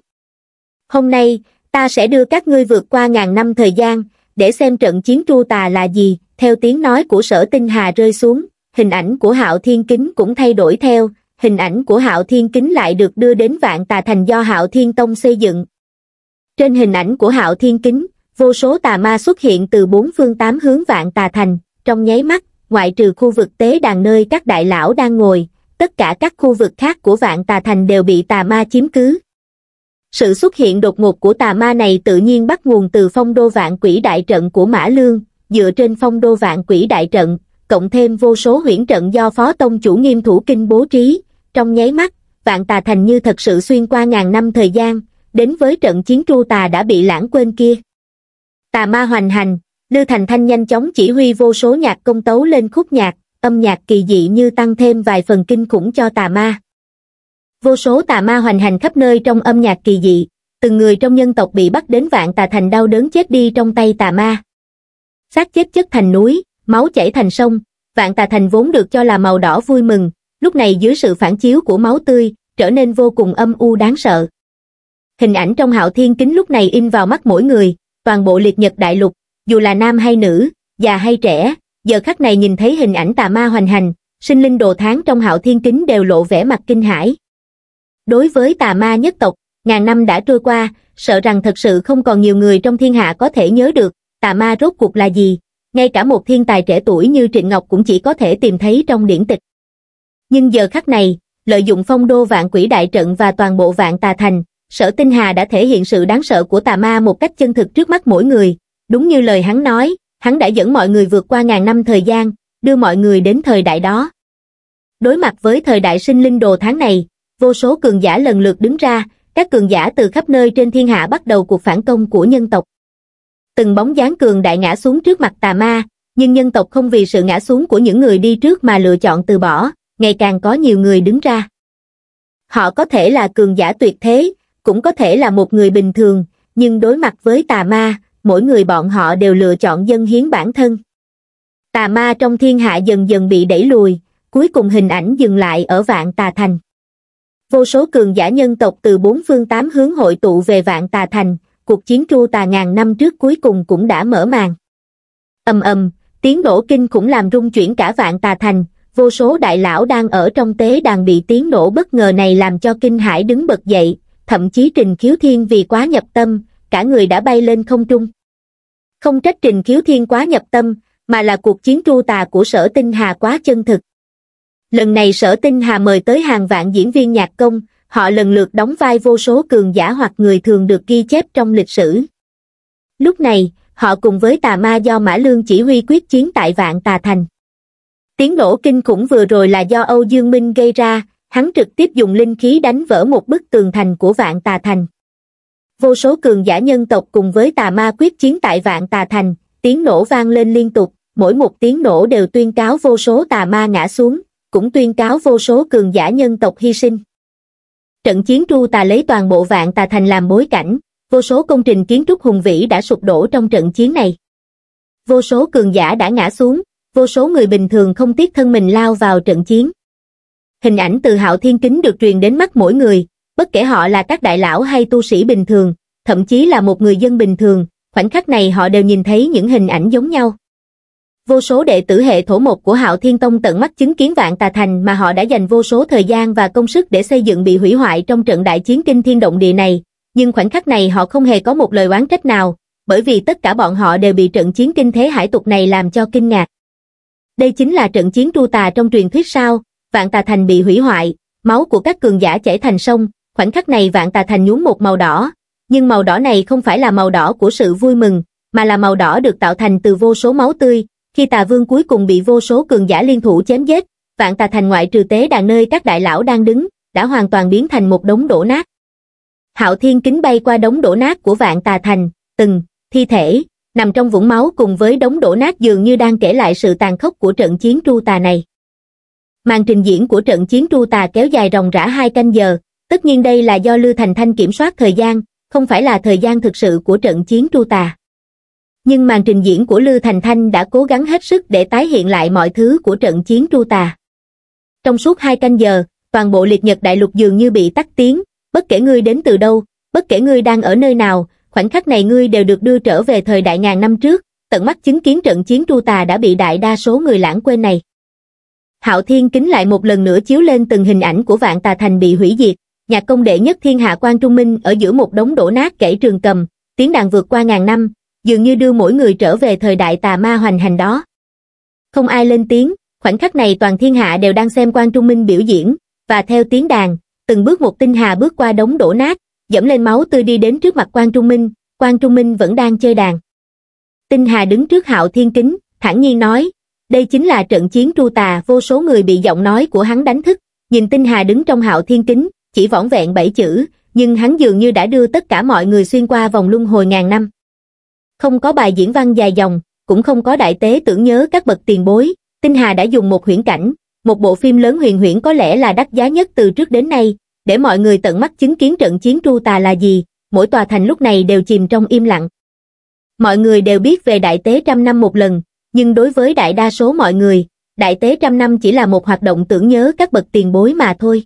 S1: Hôm nay, ta sẽ đưa các ngươi vượt qua ngàn năm thời gian, để xem trận chiến tru tà là gì, theo tiếng nói của sở tinh hà rơi xuống, hình ảnh của hạo thiên kính cũng thay đổi theo, hình ảnh của hạo thiên kính lại được đưa đến vạn tà thành do hạo thiên tông xây dựng. Trên hình ảnh của hạo thiên kính, vô số tà ma xuất hiện từ bốn phương tám hướng vạn tà thành, trong nháy mắt, ngoại trừ khu vực tế đàn nơi các đại lão đang ngồi, tất cả các khu vực khác của vạn tà thành đều bị tà ma chiếm cứ. Sự xuất hiện đột ngột của tà ma này tự nhiên bắt nguồn từ phong đô vạn quỷ đại trận của Mã Lương, dựa trên phong đô vạn quỷ đại trận, cộng thêm vô số huyễn trận do phó tông chủ nghiêm thủ kinh bố trí, trong nháy mắt, vạn tà thành như thật sự xuyên qua ngàn năm thời gian, đến với trận chiến tru tà đã bị lãng quên kia. Tà ma hoành hành, Lưu Thành Thanh nhanh chóng chỉ huy vô số nhạc công tấu lên khúc nhạc, âm nhạc kỳ dị như tăng thêm vài phần kinh khủng cho tà ma. Vô số tà ma hoành hành khắp nơi trong âm nhạc kỳ dị, từng người trong nhân tộc bị bắt đến vạn tà thành đau đớn chết đi trong tay tà ma. Xác chết chất thành núi, máu chảy thành sông, vạn tà thành vốn được cho là màu đỏ vui mừng, lúc này dưới sự phản chiếu của máu tươi, trở nên vô cùng âm u đáng sợ. Hình ảnh trong hạo thiên kính lúc này in vào mắt mỗi người, toàn bộ liệt nhật đại lục, dù là nam hay nữ, già hay trẻ, giờ khắc này nhìn thấy hình ảnh tà ma hoành hành, sinh linh đồ tháng trong hạo thiên kính đều lộ vẻ mặt kinh hãi. Đối với tà ma nhất tộc, ngàn năm đã trôi qua, sợ rằng thật sự không còn nhiều người trong thiên hạ có thể nhớ được, tà ma rốt cuộc là gì ngay cả một thiên tài trẻ tuổi như Trịnh Ngọc cũng chỉ có thể tìm thấy trong điển tịch. Nhưng giờ khắc này, lợi dụng phong đô vạn quỷ đại trận và toàn bộ vạn tà thành, sở tinh hà đã thể hiện sự đáng sợ của tà ma một cách chân thực trước mắt mỗi người. Đúng như lời hắn nói, hắn đã dẫn mọi người vượt qua ngàn năm thời gian, đưa mọi người đến thời đại đó. Đối mặt với thời đại sinh linh đồ tháng này, vô số cường giả lần lượt đứng ra, các cường giả từ khắp nơi trên thiên hạ bắt đầu cuộc phản công của nhân tộc từng bóng dáng cường đại ngã xuống trước mặt tà ma, nhưng nhân tộc không vì sự ngã xuống của những người đi trước mà lựa chọn từ bỏ, ngày càng có nhiều người đứng ra. Họ có thể là cường giả tuyệt thế, cũng có thể là một người bình thường, nhưng đối mặt với tà ma, mỗi người bọn họ đều lựa chọn dân hiến bản thân. Tà ma trong thiên hạ dần dần bị đẩy lùi, cuối cùng hình ảnh dừng lại ở vạn tà thành. Vô số cường giả nhân tộc từ bốn phương tám hướng hội tụ về vạn tà thành, cuộc chiến tru tà ngàn năm trước cuối cùng cũng đã mở màn. ầm ầm, tiếng nổ kinh cũng làm rung chuyển cả vạn tà thành, vô số đại lão đang ở trong tế đàn bị tiếng nổ bất ngờ này làm cho kinh hải đứng bật dậy, thậm chí Trình Khiếu Thiên vì quá nhập tâm, cả người đã bay lên không trung. Không trách Trình Khiếu Thiên quá nhập tâm, mà là cuộc chiến tru tà của sở tinh hà quá chân thực. Lần này sở tinh hà mời tới hàng vạn diễn viên nhạc công, họ lần lượt đóng vai vô số cường giả hoặc người thường được ghi chép trong lịch sử. Lúc này, họ cùng với tà ma do Mã Lương chỉ huy quyết chiến tại Vạn Tà Thành. Tiếng nổ kinh khủng vừa rồi là do Âu Dương Minh gây ra, hắn trực tiếp dùng linh khí đánh vỡ một bức tường thành của Vạn Tà Thành. Vô số cường giả nhân tộc cùng với tà ma quyết chiến tại Vạn Tà Thành, tiếng nổ vang lên liên tục, mỗi một tiếng nổ đều tuyên cáo vô số tà ma ngã xuống, cũng tuyên cáo vô số cường giả nhân tộc hy sinh trận chiến tru tà lấy toàn bộ vạn tà thành làm bối cảnh, vô số công trình kiến trúc hùng vĩ đã sụp đổ trong trận chiến này. Vô số cường giả đã ngã xuống, vô số người bình thường không tiếc thân mình lao vào trận chiến. Hình ảnh từ hạo thiên kính được truyền đến mắt mỗi người, bất kể họ là các đại lão hay tu sĩ bình thường, thậm chí là một người dân bình thường, khoảnh khắc này họ đều nhìn thấy những hình ảnh giống nhau vô số đệ tử hệ thổ một của Hạo Thiên Tông tận mắt chứng kiến vạn tà thành mà họ đã dành vô số thời gian và công sức để xây dựng bị hủy hoại trong trận đại chiến kinh thiên động địa này, nhưng khoảnh khắc này họ không hề có một lời oán trách nào, bởi vì tất cả bọn họ đều bị trận chiến kinh thế hải tục này làm cho kinh ngạc. Đây chính là trận chiến tru tà trong truyền thuyết sao, vạn tà thành bị hủy hoại, máu của các cường giả chảy thành sông, khoảnh khắc này vạn tà thành nhuốm một màu đỏ, nhưng màu đỏ này không phải là màu đỏ của sự vui mừng, mà là màu đỏ được tạo thành từ vô số máu tươi, khi tà vương cuối cùng bị vô số cường giả liên thủ chém giết, vạn tà thành ngoại trừ tế đàn nơi các đại lão đang đứng, đã hoàn toàn biến thành một đống đổ nát. Hạo Thiên kính bay qua đống đổ nát của vạn tà thành, từng, thi thể, nằm trong vũng máu cùng với đống đổ nát dường như đang kể lại sự tàn khốc của trận chiến tru tà này. Màn trình diễn của trận chiến tru tà kéo dài ròng rã hai canh giờ, tất nhiên đây là do Lư Thành Thanh kiểm soát thời gian, không phải là thời gian thực sự của trận chiến tru tà nhưng màn trình diễn của Lư Thành Thanh đã cố gắng hết sức để tái hiện lại mọi thứ của trận chiến tru tà. Trong suốt hai canh giờ, toàn bộ liệt nhật đại lục dường như bị tắt tiếng, bất kể ngươi đến từ đâu, bất kể ngươi đang ở nơi nào, khoảnh khắc này ngươi đều được đưa trở về thời đại ngàn năm trước, tận mắt chứng kiến trận chiến tru tà đã bị đại đa số người lãng quên này. Hạo Thiên kính lại một lần nữa chiếu lên từng hình ảnh của vạn tà thành bị hủy diệt, nhạc công đệ nhất thiên hạ quan trung minh ở giữa một đống đổ nát kể trường cầm, tiếng đàn vượt qua ngàn năm, dường như đưa mỗi người trở về thời đại tà ma hoành hành đó. Không ai lên tiếng, khoảnh khắc này toàn thiên hạ đều đang xem quan trung minh biểu diễn, và theo tiếng đàn, từng bước một tinh hà bước qua đống đổ nát, dẫm lên máu tươi đi đến trước mặt quan trung minh, quan trung minh vẫn đang chơi đàn. Tinh hà đứng trước hạo thiên kính, thản nhiên nói, đây chính là trận chiến tru tà vô số người bị giọng nói của hắn đánh thức, nhìn tinh hà đứng trong hạo thiên kính, chỉ vỏn vẹn bảy chữ, nhưng hắn dường như đã đưa tất cả mọi người xuyên qua vòng luân hồi ngàn năm không có bài diễn văn dài dòng, cũng không có đại tế tưởng nhớ các bậc tiền bối, Tinh Hà đã dùng một huyễn cảnh, một bộ phim lớn huyền huyễn có lẽ là đắt giá nhất từ trước đến nay, để mọi người tận mắt chứng kiến trận chiến tru tà là gì, mỗi tòa thành lúc này đều chìm trong im lặng. Mọi người đều biết về đại tế trăm năm một lần, nhưng đối với đại đa số mọi người, đại tế trăm năm chỉ là một hoạt động tưởng nhớ các bậc tiền bối mà thôi.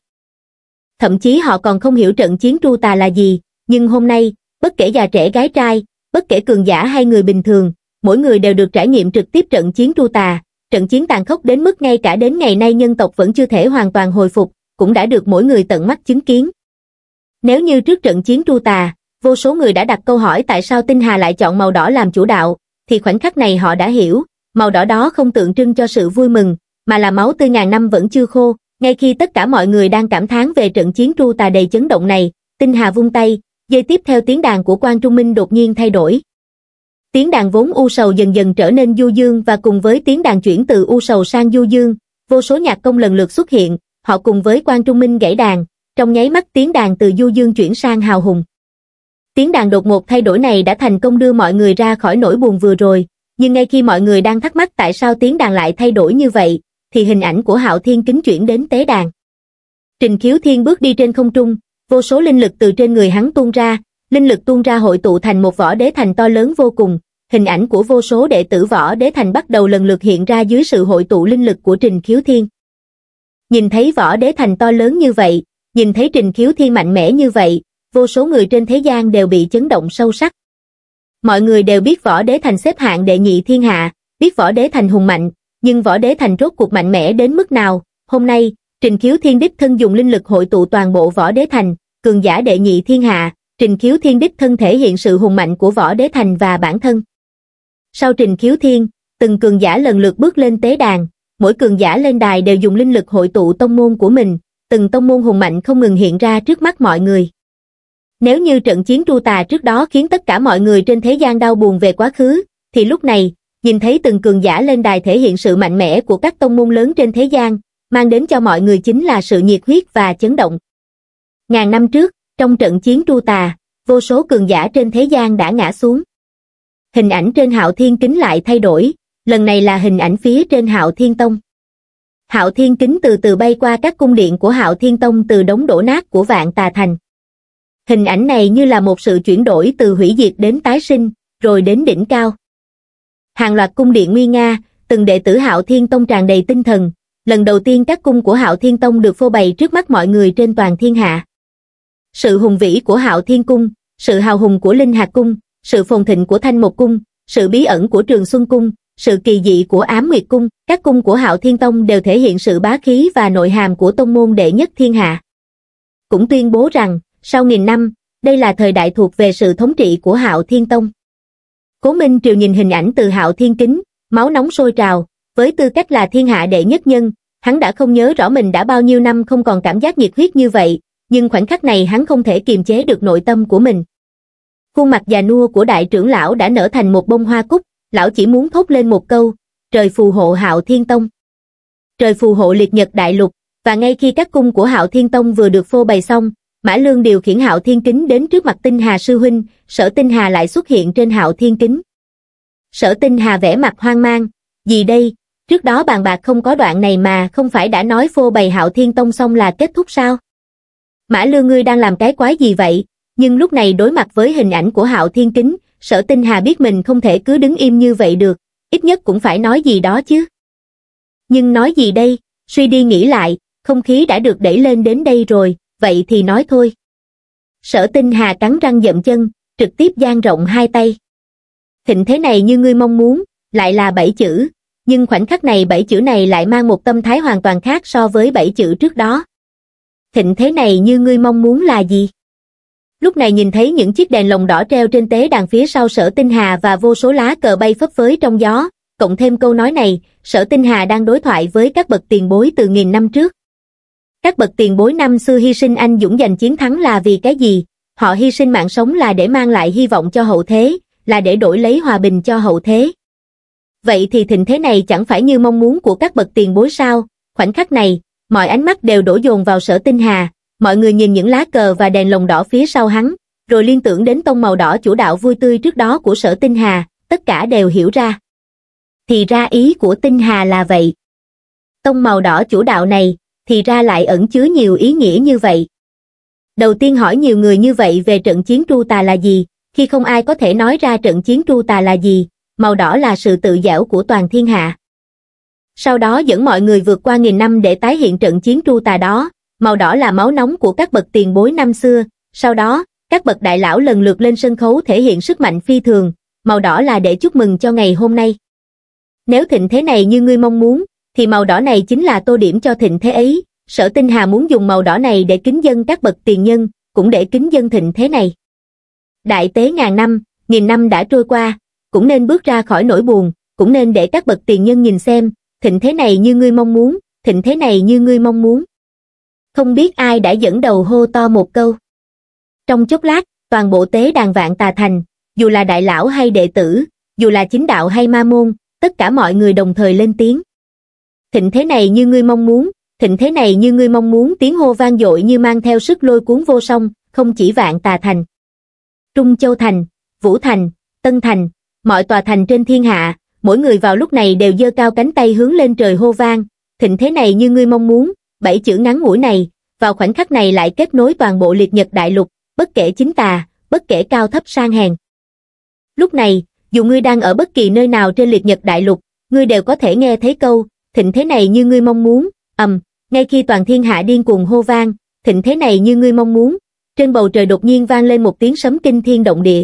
S1: Thậm chí họ còn không hiểu trận chiến tru tà là gì, nhưng hôm nay, bất kể già trẻ gái trai, bất kể cường giả hay người bình thường, mỗi người đều được trải nghiệm trực tiếp trận chiến tru tà, trận chiến tàn khốc đến mức ngay cả đến ngày nay nhân tộc vẫn chưa thể hoàn toàn hồi phục, cũng đã được mỗi người tận mắt chứng kiến. Nếu như trước trận chiến tru tà, vô số người đã đặt câu hỏi tại sao Tinh Hà lại chọn màu đỏ làm chủ đạo, thì khoảnh khắc này họ đã hiểu, màu đỏ đó không tượng trưng cho sự vui mừng, mà là máu tươi ngàn năm vẫn chưa khô, ngay khi tất cả mọi người đang cảm thán về trận chiến tru tà đầy chấn động này, Tinh Hà vung tay, Dây tiếp theo tiếng đàn của quan Trung Minh đột nhiên thay đổi. Tiếng đàn vốn u sầu dần dần trở nên du dương và cùng với tiếng đàn chuyển từ u sầu sang du dương, vô số nhạc công lần lượt xuất hiện, họ cùng với quan Trung Minh gãy đàn, trong nháy mắt tiếng đàn từ du dương chuyển sang hào hùng. Tiếng đàn đột ngột thay đổi này đã thành công đưa mọi người ra khỏi nỗi buồn vừa rồi, nhưng ngay khi mọi người đang thắc mắc tại sao tiếng đàn lại thay đổi như vậy, thì hình ảnh của Hạo Thiên kính chuyển đến tế đàn. Trình Khiếu Thiên bước đi trên không trung, vô số linh lực từ trên người hắn tuôn ra, linh lực tuôn ra hội tụ thành một võ đế thành to lớn vô cùng, hình ảnh của vô số đệ tử võ đế thành bắt đầu lần lượt hiện ra dưới sự hội tụ linh lực của Trình Khiếu Thiên. Nhìn thấy võ đế thành to lớn như vậy, nhìn thấy Trình Khiếu Thiên mạnh mẽ như vậy, vô số người trên thế gian đều bị chấn động sâu sắc. Mọi người đều biết võ đế thành xếp hạng đệ nhị thiên hạ, biết võ đế thành hùng mạnh, nhưng võ đế thành rốt cuộc mạnh mẽ đến mức nào, hôm nay, Trình Khiếu Thiên Đích thân dùng linh lực hội tụ toàn bộ võ đế thành, cường giả đệ nhị thiên hạ, Trình Khiếu Thiên Đích thân thể hiện sự hùng mạnh của võ đế thành và bản thân. Sau Trình Khiếu Thiên, từng cường giả lần lượt bước lên tế đàn, mỗi cường giả lên đài đều dùng linh lực hội tụ tông môn của mình, từng tông môn hùng mạnh không ngừng hiện ra trước mắt mọi người. Nếu như trận chiến tru tà trước đó khiến tất cả mọi người trên thế gian đau buồn về quá khứ, thì lúc này, nhìn thấy từng cường giả lên đài thể hiện sự mạnh mẽ của các tông môn lớn trên thế gian, mang đến cho mọi người chính là sự nhiệt huyết và chấn động. Ngàn năm trước, trong trận chiến tru tà, vô số cường giả trên thế gian đã ngã xuống. Hình ảnh trên hạo thiên kính lại thay đổi, lần này là hình ảnh phía trên hạo thiên tông. Hạo thiên kính từ từ bay qua các cung điện của hạo thiên tông từ đống đổ nát của vạn tà thành. Hình ảnh này như là một sự chuyển đổi từ hủy diệt đến tái sinh, rồi đến đỉnh cao. Hàng loạt cung điện nguy nga, từng đệ tử hạo thiên tông tràn đầy tinh thần, lần đầu tiên các cung của hạo thiên tông được phô bày trước mắt mọi người trên toàn thiên hạ sự hùng vĩ của hạo thiên cung sự hào hùng của linh hạt cung sự phồn thịnh của thanh một cung sự bí ẩn của trường xuân cung sự kỳ dị của ám nguyệt cung các cung của hạo thiên tông đều thể hiện sự bá khí và nội hàm của tông môn đệ nhất thiên hạ cũng tuyên bố rằng sau nghìn năm đây là thời đại thuộc về sự thống trị của hạo thiên tông cố minh triều nhìn hình ảnh từ hạo thiên kính máu nóng sôi trào với tư cách là thiên hạ đệ nhất nhân, hắn đã không nhớ rõ mình đã bao nhiêu năm không còn cảm giác nhiệt huyết như vậy, nhưng khoảnh khắc này hắn không thể kiềm chế được nội tâm của mình. Khuôn mặt già nua của đại trưởng lão đã nở thành một bông hoa cúc, lão chỉ muốn thốt lên một câu, trời phù hộ hạo thiên tông. Trời phù hộ liệt nhật đại lục, và ngay khi các cung của hạo thiên tông vừa được phô bày xong, Mã Lương điều khiển hạo thiên kính đến trước mặt tinh hà sư huynh, sở tinh hà lại xuất hiện trên hạo thiên kính. Sở tinh hà vẽ mặt hoang mang, gì đây, trước đó bàn bạc không có đoạn này mà không phải đã nói phô bày hạo thiên tông xong là kết thúc sao? Mã lương ngươi đang làm cái quái gì vậy? Nhưng lúc này đối mặt với hình ảnh của hạo thiên kính, sở tinh hà biết mình không thể cứ đứng im như vậy được, ít nhất cũng phải nói gì đó chứ. Nhưng nói gì đây, suy đi nghĩ lại, không khí đã được đẩy lên đến đây rồi, vậy thì nói thôi. Sở tinh hà cắn răng dậm chân, trực tiếp dang rộng hai tay. Thịnh thế này như ngươi mong muốn, lại là bảy chữ, nhưng khoảnh khắc này bảy chữ này lại mang một tâm thái hoàn toàn khác so với bảy chữ trước đó thịnh thế này như ngươi mong muốn là gì lúc này nhìn thấy những chiếc đèn lồng đỏ treo trên tế đàn phía sau sở tinh hà và vô số lá cờ bay phấp phới trong gió cộng thêm câu nói này sở tinh hà đang đối thoại với các bậc tiền bối từ nghìn năm trước các bậc tiền bối năm xưa hy sinh anh dũng giành chiến thắng là vì cái gì họ hy sinh mạng sống là để mang lại hy vọng cho hậu thế là để đổi lấy hòa bình cho hậu thế vậy thì thịnh thế này chẳng phải như mong muốn của các bậc tiền bối sao, khoảnh khắc này, mọi ánh mắt đều đổ dồn vào sở tinh hà, mọi người nhìn những lá cờ và đèn lồng đỏ phía sau hắn, rồi liên tưởng đến tông màu đỏ chủ đạo vui tươi trước đó của sở tinh hà, tất cả đều hiểu ra. Thì ra ý của tinh hà là vậy. Tông màu đỏ chủ đạo này, thì ra lại ẩn chứa nhiều ý nghĩa như vậy. Đầu tiên hỏi nhiều người như vậy về trận chiến tru tà là gì, khi không ai có thể nói ra trận chiến tru tà là gì, màu đỏ là sự tự dẻo của toàn thiên hạ. Sau đó dẫn mọi người vượt qua nghìn năm để tái hiện trận chiến tru tà đó, màu đỏ là máu nóng của các bậc tiền bối năm xưa, sau đó, các bậc đại lão lần lượt lên sân khấu thể hiện sức mạnh phi thường, màu đỏ là để chúc mừng cho ngày hôm nay. Nếu thịnh thế này như ngươi mong muốn, thì màu đỏ này chính là tô điểm cho thịnh thế ấy, sở tinh hà muốn dùng màu đỏ này để kính dân các bậc tiền nhân, cũng để kính dân thịnh thế này. Đại tế ngàn năm, nghìn năm đã trôi qua, cũng nên bước ra khỏi nỗi buồn, cũng nên để các bậc tiền nhân nhìn xem, thịnh thế này như ngươi mong muốn, thịnh thế này như ngươi mong muốn. Không biết ai đã dẫn đầu hô to một câu. Trong chốc lát, toàn bộ tế đàn vạn tà thành, dù là đại lão hay đệ tử, dù là chính đạo hay ma môn, tất cả mọi người đồng thời lên tiếng. Thịnh thế này như ngươi mong muốn, thịnh thế này như ngươi mong muốn tiếng hô vang dội như mang theo sức lôi cuốn vô song, không chỉ vạn tà thành. Trung Châu Thành, Vũ Thành, Tân Thành, mọi tòa thành trên thiên hạ, mỗi người vào lúc này đều giơ cao cánh tay hướng lên trời hô vang, thịnh thế này như ngươi mong muốn, bảy chữ ngắn ngủi này, vào khoảnh khắc này lại kết nối toàn bộ liệt nhật đại lục, bất kể chính tà, bất kể cao thấp sang hèn. Lúc này, dù ngươi đang ở bất kỳ nơi nào trên liệt nhật đại lục, ngươi đều có thể nghe thấy câu, thịnh thế này như ngươi mong muốn, ầm, ngay khi toàn thiên hạ điên cuồng hô vang, thịnh thế này như ngươi mong muốn, trên bầu trời đột nhiên vang lên một tiếng sấm kinh thiên động địa,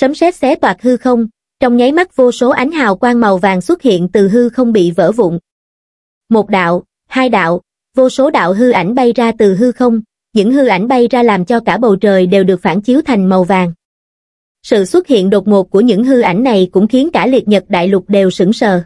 S1: sấm sét xé toạc hư không, trong nháy mắt vô số ánh hào quang màu vàng xuất hiện từ hư không bị vỡ vụn. Một đạo, hai đạo, vô số đạo hư ảnh bay ra từ hư không, những hư ảnh bay ra làm cho cả bầu trời đều được phản chiếu thành màu vàng. Sự xuất hiện đột ngột của những hư ảnh này cũng khiến cả liệt nhật đại lục đều sững sờ.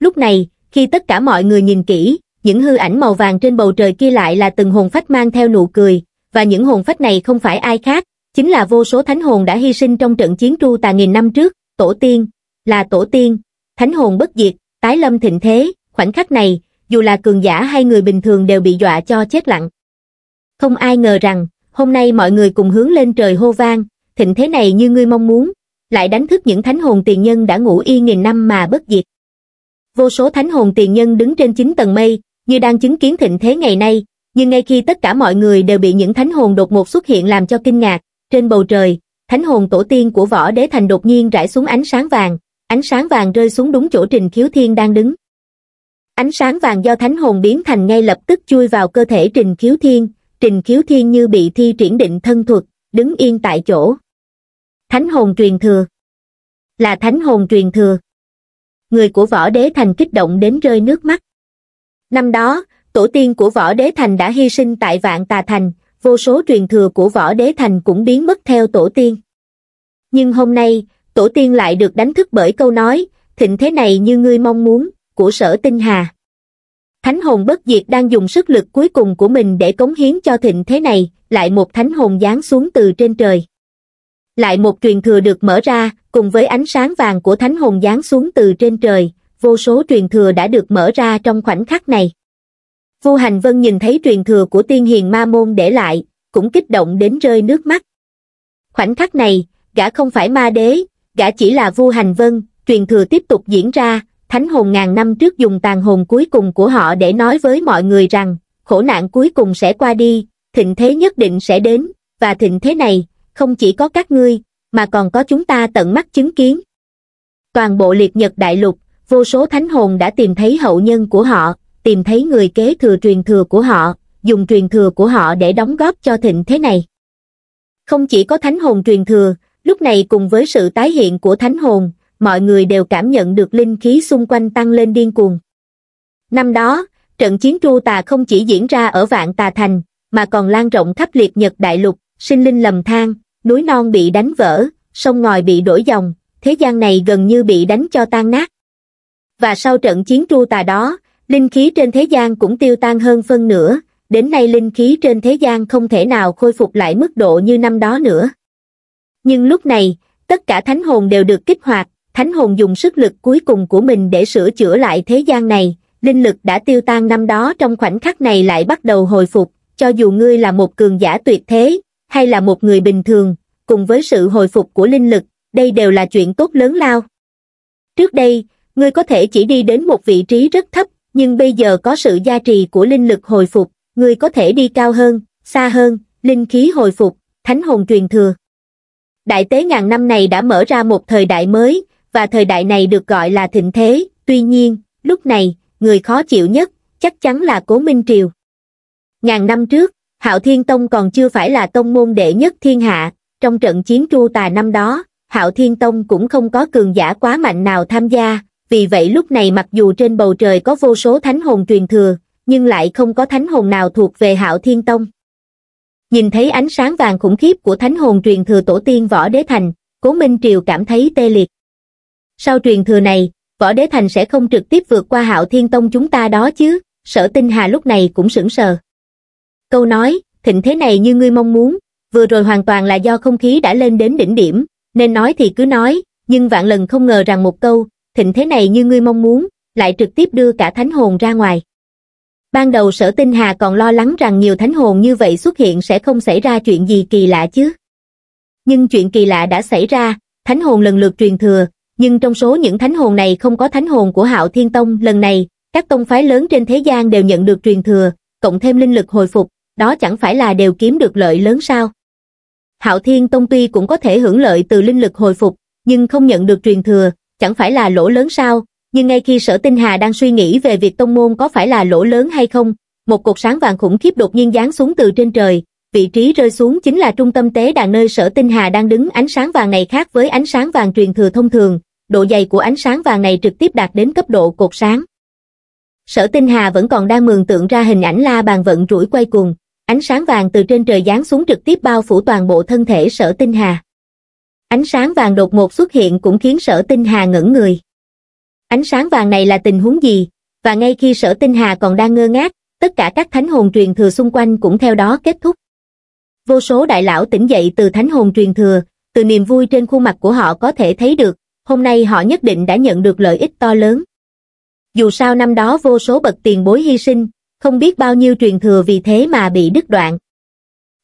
S1: Lúc này, khi tất cả mọi người nhìn kỹ, những hư ảnh màu vàng trên bầu trời kia lại là từng hồn phách mang theo nụ cười, và những hồn phách này không phải ai khác, chính là vô số thánh hồn đã hy sinh trong trận chiến tru tà nghìn năm trước, tổ tiên, là tổ tiên, thánh hồn bất diệt, tái lâm thịnh thế, khoảnh khắc này, dù là cường giả hay người bình thường đều bị dọa cho chết lặng. Không ai ngờ rằng, hôm nay mọi người cùng hướng lên trời hô vang, thịnh thế này như ngươi mong muốn, lại đánh thức những thánh hồn tiền nhân đã ngủ y nghìn năm mà bất diệt. Vô số thánh hồn tiền nhân đứng trên chín tầng mây, như đang chứng kiến thịnh thế ngày nay, nhưng ngay khi tất cả mọi người đều bị những thánh hồn đột ngột xuất hiện làm cho kinh ngạc, trên bầu trời, thánh hồn tổ tiên của võ đế thành đột nhiên rải xuống ánh sáng vàng, ánh sáng vàng rơi xuống đúng chỗ Trình Khiếu Thiên đang đứng. Ánh sáng vàng do thánh hồn biến thành ngay lập tức chui vào cơ thể Trình Khiếu Thiên, Trình Khiếu Thiên như bị thi triển định thân thuật, đứng yên tại chỗ. Thánh hồn truyền thừa Là thánh hồn truyền thừa Người của võ đế thành kích động đến rơi nước mắt. Năm đó, tổ tiên của võ đế thành đã hy sinh tại vạn tà thành, vô số truyền thừa của võ đế thành cũng biến mất theo tổ tiên. Nhưng hôm nay, tổ tiên lại được đánh thức bởi câu nói, thịnh thế này như ngươi mong muốn, của sở tinh hà. Thánh hồn bất diệt đang dùng sức lực cuối cùng của mình để cống hiến cho thịnh thế này, lại một thánh hồn giáng xuống từ trên trời. Lại một truyền thừa được mở ra, cùng với ánh sáng vàng của thánh hồn giáng xuống từ trên trời, vô số truyền thừa đã được mở ra trong khoảnh khắc này. Vu Hành Vân nhìn thấy truyền thừa của tiên hiền ma môn để lại, cũng kích động đến rơi nước mắt. Khoảnh khắc này, gã không phải ma đế, gã chỉ là Vu Hành Vân, truyền thừa tiếp tục diễn ra, thánh hồn ngàn năm trước dùng tàn hồn cuối cùng của họ để nói với mọi người rằng, khổ nạn cuối cùng sẽ qua đi, thịnh thế nhất định sẽ đến, và thịnh thế này, không chỉ có các ngươi, mà còn có chúng ta tận mắt chứng kiến. Toàn bộ liệt nhật đại lục, vô số thánh hồn đã tìm thấy hậu nhân của họ, tìm thấy người kế thừa truyền thừa của họ, dùng truyền thừa của họ để đóng góp cho thịnh thế này. Không chỉ có thánh hồn truyền thừa, lúc này cùng với sự tái hiện của thánh hồn, mọi người đều cảm nhận được linh khí xung quanh tăng lên điên cuồng. Năm đó, trận chiến tru tà không chỉ diễn ra ở vạn tà thành, mà còn lan rộng khắp liệt nhật đại lục, sinh linh lầm than, núi non bị đánh vỡ, sông ngòi bị đổi dòng, thế gian này gần như bị đánh cho tan nát. Và sau trận chiến tru tà đó, linh khí trên thế gian cũng tiêu tan hơn phân nửa, đến nay linh khí trên thế gian không thể nào khôi phục lại mức độ như năm đó nữa. Nhưng lúc này, tất cả thánh hồn đều được kích hoạt, thánh hồn dùng sức lực cuối cùng của mình để sửa chữa lại thế gian này, linh lực đã tiêu tan năm đó trong khoảnh khắc này lại bắt đầu hồi phục, cho dù ngươi là một cường giả tuyệt thế, hay là một người bình thường, cùng với sự hồi phục của linh lực, đây đều là chuyện tốt lớn lao. Trước đây, ngươi có thể chỉ đi đến một vị trí rất thấp nhưng bây giờ có sự gia trì của linh lực hồi phục, ngươi có thể đi cao hơn, xa hơn, linh khí hồi phục, thánh hồn truyền thừa. Đại tế ngàn năm này đã mở ra một thời đại mới, và thời đại này được gọi là thịnh thế, tuy nhiên, lúc này, người khó chịu nhất, chắc chắn là Cố Minh Triều. Ngàn năm trước, Hạo Thiên Tông còn chưa phải là tông môn đệ nhất thiên hạ, trong trận chiến tru tà năm đó, Hạo Thiên Tông cũng không có cường giả quá mạnh nào tham gia, vì vậy lúc này mặc dù trên bầu trời có vô số thánh hồn truyền thừa, nhưng lại không có thánh hồn nào thuộc về hạo thiên tông. Nhìn thấy ánh sáng vàng khủng khiếp của thánh hồn truyền thừa tổ tiên Võ Đế Thành, Cố Minh Triều cảm thấy tê liệt. Sau truyền thừa này, Võ Đế Thành sẽ không trực tiếp vượt qua hạo thiên tông chúng ta đó chứ, sở tinh hà lúc này cũng sững sờ. Câu nói, thịnh thế này như ngươi mong muốn, vừa rồi hoàn toàn là do không khí đã lên đến đỉnh điểm, nên nói thì cứ nói, nhưng vạn lần không ngờ rằng một câu, thịnh thế này như ngươi mong muốn, lại trực tiếp đưa cả thánh hồn ra ngoài. Ban đầu sở tinh hà còn lo lắng rằng nhiều thánh hồn như vậy xuất hiện sẽ không xảy ra chuyện gì kỳ lạ chứ. Nhưng chuyện kỳ lạ đã xảy ra, thánh hồn lần lượt truyền thừa, nhưng trong số những thánh hồn này không có thánh hồn của hạo thiên tông lần này, các tông phái lớn trên thế gian đều nhận được truyền thừa, cộng thêm linh lực hồi phục, đó chẳng phải là đều kiếm được lợi lớn sao. Hạo thiên tông tuy cũng có thể hưởng lợi từ linh lực hồi phục, nhưng không nhận được truyền thừa, chẳng phải là lỗ lớn sao, nhưng ngay khi sở tinh hà đang suy nghĩ về việc tông môn có phải là lỗ lớn hay không, một cột sáng vàng khủng khiếp đột nhiên giáng xuống từ trên trời, vị trí rơi xuống chính là trung tâm tế đàn nơi sở tinh hà đang đứng ánh sáng vàng này khác với ánh sáng vàng truyền thừa thông thường, độ dày của ánh sáng vàng này trực tiếp đạt đến cấp độ cột sáng. Sở tinh hà vẫn còn đang mường tượng ra hình ảnh la bàn vận rủi quay cuồng, ánh sáng vàng từ trên trời giáng xuống trực tiếp bao phủ toàn bộ thân thể sở tinh hà. Ánh sáng vàng đột ngột xuất hiện cũng khiến sở tinh hà ngẩn người. Ánh sáng vàng này là tình huống gì? Và ngay khi sở tinh hà còn đang ngơ ngác, tất cả các thánh hồn truyền thừa xung quanh cũng theo đó kết thúc. Vô số đại lão tỉnh dậy từ thánh hồn truyền thừa, từ niềm vui trên khuôn mặt của họ có thể thấy được, hôm nay họ nhất định đã nhận được lợi ích to lớn. Dù sao năm đó vô số bậc tiền bối hy sinh, không biết bao nhiêu truyền thừa vì thế mà bị đứt đoạn.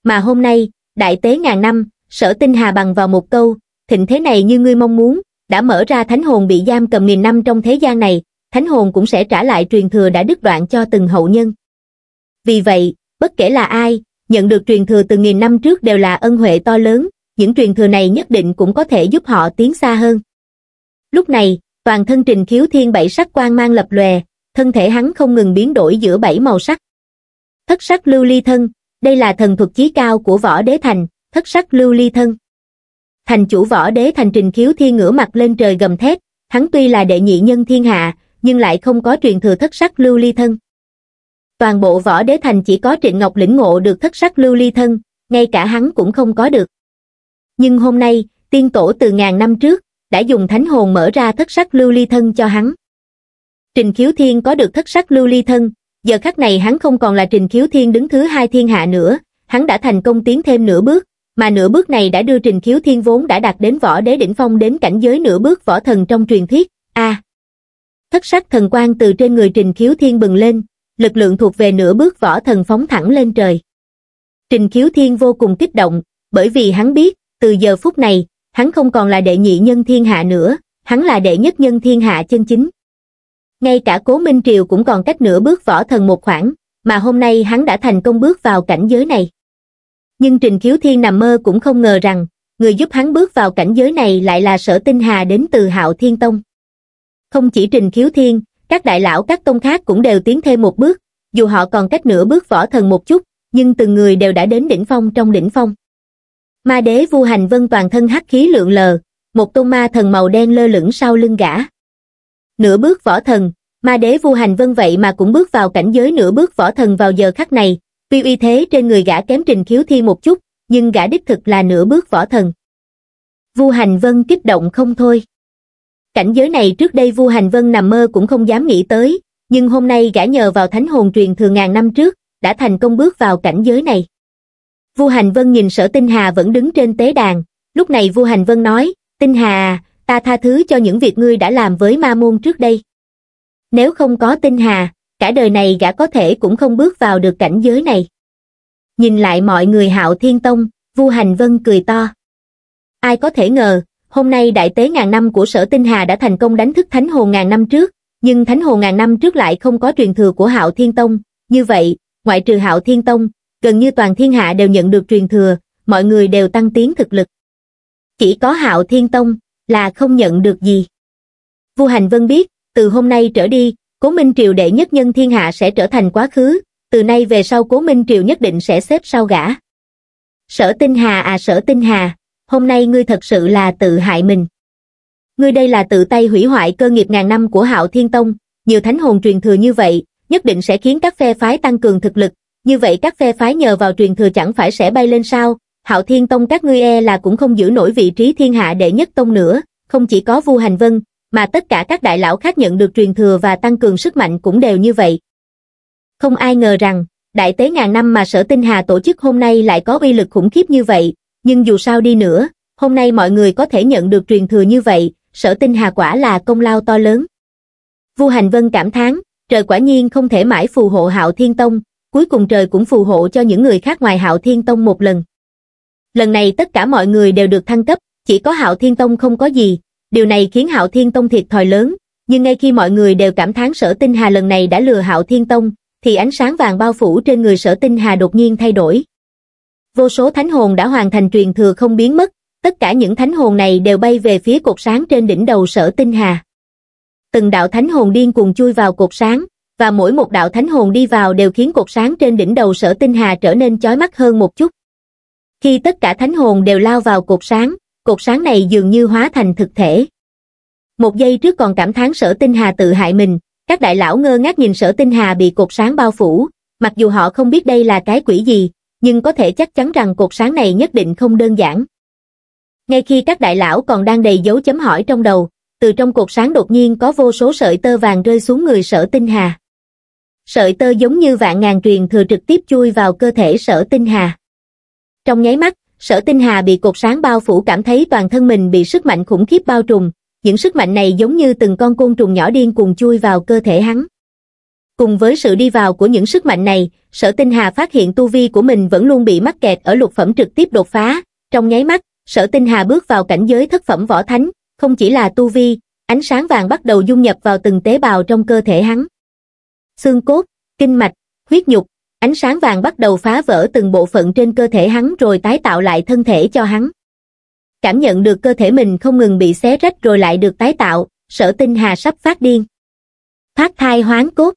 S1: Mà hôm nay, đại tế ngàn năm, sở tinh hà bằng vào một câu thịnh thế này như ngươi mong muốn đã mở ra thánh hồn bị giam cầm nghìn năm trong thế gian này thánh hồn cũng sẽ trả lại truyền thừa đã đứt đoạn cho từng hậu nhân vì vậy bất kể là ai nhận được truyền thừa từ nghìn năm trước đều là ân huệ to lớn những truyền thừa này nhất định cũng có thể giúp họ tiến xa hơn lúc này toàn thân trình khiếu thiên bảy sắc quang mang lập lòe thân thể hắn không ngừng biến đổi giữa bảy màu sắc thất sắc lưu ly thân đây là thần thuật chí cao của võ đế thành thất sắc lưu ly thân thành chủ võ đế thành trình khiếu thiên ngửa mặt lên trời gầm thét hắn tuy là đệ nhị nhân thiên hạ nhưng lại không có truyền thừa thất sắc lưu ly thân toàn bộ võ đế thành chỉ có trịnh ngọc lĩnh ngộ được thất sắc lưu ly thân ngay cả hắn cũng không có được nhưng hôm nay tiên tổ từ ngàn năm trước đã dùng thánh hồn mở ra thất sắc lưu ly thân cho hắn trình khiếu thiên có được thất sắc lưu ly thân giờ khắc này hắn không còn là trình khiếu thiên đứng thứ hai thiên hạ nữa hắn đã thành công tiến thêm nửa bước mà nửa bước này đã đưa Trình Khiếu Thiên vốn đã đạt đến võ đế đỉnh phong đến cảnh giới nửa bước võ thần trong truyền thuyết, a à, Thất sắc thần quang từ trên người Trình Khiếu Thiên bừng lên, lực lượng thuộc về nửa bước võ thần phóng thẳng lên trời. Trình Khiếu Thiên vô cùng kích động, bởi vì hắn biết, từ giờ phút này, hắn không còn là đệ nhị nhân thiên hạ nữa, hắn là đệ nhất nhân thiên hạ chân chính. Ngay cả Cố Minh Triều cũng còn cách nửa bước võ thần một khoảng, mà hôm nay hắn đã thành công bước vào cảnh giới này nhưng Trình Khiếu Thiên nằm mơ cũng không ngờ rằng, người giúp hắn bước vào cảnh giới này lại là sở tinh hà đến từ hạo thiên tông. Không chỉ Trình Khiếu Thiên, các đại lão các tông khác cũng đều tiến thêm một bước, dù họ còn cách nửa bước võ thần một chút, nhưng từng người đều đã đến đỉnh phong trong đỉnh phong. Ma đế vu hành vân toàn thân hắc khí lượng lờ, một tôn ma thần màu đen lơ lửng sau lưng gã. Nửa bước võ thần, ma đế vu hành vân vậy mà cũng bước vào cảnh giới nửa bước võ thần vào giờ khắc này, Tuy uy thế trên người gã kém trình khiếu thi một chút, nhưng gã đích thực là nửa bước võ thần. Vu Hành Vân kích động không thôi. Cảnh giới này trước đây Vu Hành Vân nằm mơ cũng không dám nghĩ tới, nhưng hôm nay gã nhờ vào thánh hồn truyền thừa ngàn năm trước, đã thành công bước vào cảnh giới này. Vu Hành Vân nhìn sở Tinh Hà vẫn đứng trên tế đàn, lúc này Vu Hành Vân nói, Tinh Hà, à, ta tha thứ cho những việc ngươi đã làm với ma môn trước đây. Nếu không có Tinh Hà, cả đời này gã có thể cũng không bước vào được cảnh giới này. Nhìn lại mọi người hạo thiên tông, Vu Hành Vân cười to. Ai có thể ngờ, hôm nay đại tế ngàn năm của sở tinh hà đã thành công đánh thức thánh hồ ngàn năm trước, nhưng thánh hồ ngàn năm trước lại không có truyền thừa của hạo thiên tông. Như vậy, ngoại trừ hạo thiên tông, gần như toàn thiên hạ đều nhận được truyền thừa, mọi người đều tăng tiến thực lực. Chỉ có hạo thiên tông là không nhận được gì. vua Hành Vân biết, từ hôm nay trở đi, Cố Minh Triều đệ nhất nhân thiên hạ sẽ trở thành quá khứ, từ nay về sau Cố Minh Triều nhất định sẽ xếp sau gã. Sở Tinh Hà à Sở Tinh Hà, hôm nay ngươi thật sự là tự hại mình. Ngươi đây là tự tay hủy hoại cơ nghiệp ngàn năm của Hạo Thiên Tông, nhiều thánh hồn truyền thừa như vậy, nhất định sẽ khiến các phe phái tăng cường thực lực, như vậy các phe phái nhờ vào truyền thừa chẳng phải sẽ bay lên sao? Hạo Thiên Tông các ngươi e là cũng không giữ nổi vị trí thiên hạ đệ nhất tông nữa, không chỉ có Vu Hành Vân, mà tất cả các đại lão khác nhận được truyền thừa và tăng cường sức mạnh cũng đều như vậy. Không ai ngờ rằng, đại tế ngàn năm mà sở tinh hà tổ chức hôm nay lại có uy lực khủng khiếp như vậy, nhưng dù sao đi nữa, hôm nay mọi người có thể nhận được truyền thừa như vậy, sở tinh hà quả là công lao to lớn. Vu Hành Vân cảm thán, trời quả nhiên không thể mãi phù hộ hạo thiên tông, cuối cùng trời cũng phù hộ cho những người khác ngoài hạo thiên tông một lần. Lần này tất cả mọi người đều được thăng cấp, chỉ có hạo thiên tông không có gì, điều này khiến hạo thiên tông thiệt thòi lớn nhưng ngay khi mọi người đều cảm thán sở tinh hà lần này đã lừa hạo thiên tông thì ánh sáng vàng bao phủ trên người sở tinh hà đột nhiên thay đổi vô số thánh hồn đã hoàn thành truyền thừa không biến mất tất cả những thánh hồn này đều bay về phía cột sáng trên đỉnh đầu sở tinh hà từng đạo thánh hồn điên cuồng chui vào cột sáng và mỗi một đạo thánh hồn đi vào đều khiến cột sáng trên đỉnh đầu sở tinh hà trở nên chói mắt hơn một chút khi tất cả thánh hồn đều lao vào cột sáng cột sáng này dường như hóa thành thực thể. Một giây trước còn cảm thán sở tinh hà tự hại mình, các đại lão ngơ ngác nhìn sở tinh hà bị cột sáng bao phủ, mặc dù họ không biết đây là cái quỷ gì, nhưng có thể chắc chắn rằng cột sáng này nhất định không đơn giản. Ngay khi các đại lão còn đang đầy dấu chấm hỏi trong đầu, từ trong cột sáng đột nhiên có vô số sợi tơ vàng rơi xuống người sở tinh hà. Sợi tơ giống như vạn ngàn truyền thừa trực tiếp chui vào cơ thể sở tinh hà. Trong nháy mắt, Sở Tinh Hà bị cột sáng bao phủ cảm thấy toàn thân mình bị sức mạnh khủng khiếp bao trùm, những sức mạnh này giống như từng con côn trùng nhỏ điên cùng chui vào cơ thể hắn. Cùng với sự đi vào của những sức mạnh này, Sở Tinh Hà phát hiện tu vi của mình vẫn luôn bị mắc kẹt ở lục phẩm trực tiếp đột phá, trong nháy mắt, Sở Tinh Hà bước vào cảnh giới thất phẩm võ thánh, không chỉ là tu vi, ánh sáng vàng bắt đầu dung nhập vào từng tế bào trong cơ thể hắn. Xương cốt, kinh mạch, huyết nhục, ánh sáng vàng bắt đầu phá vỡ từng bộ phận trên cơ thể hắn rồi tái tạo lại thân thể cho hắn cảm nhận được cơ thể mình không ngừng bị xé rách rồi lại được tái tạo sở tinh hà sắp phát điên thoát thai hoán cốt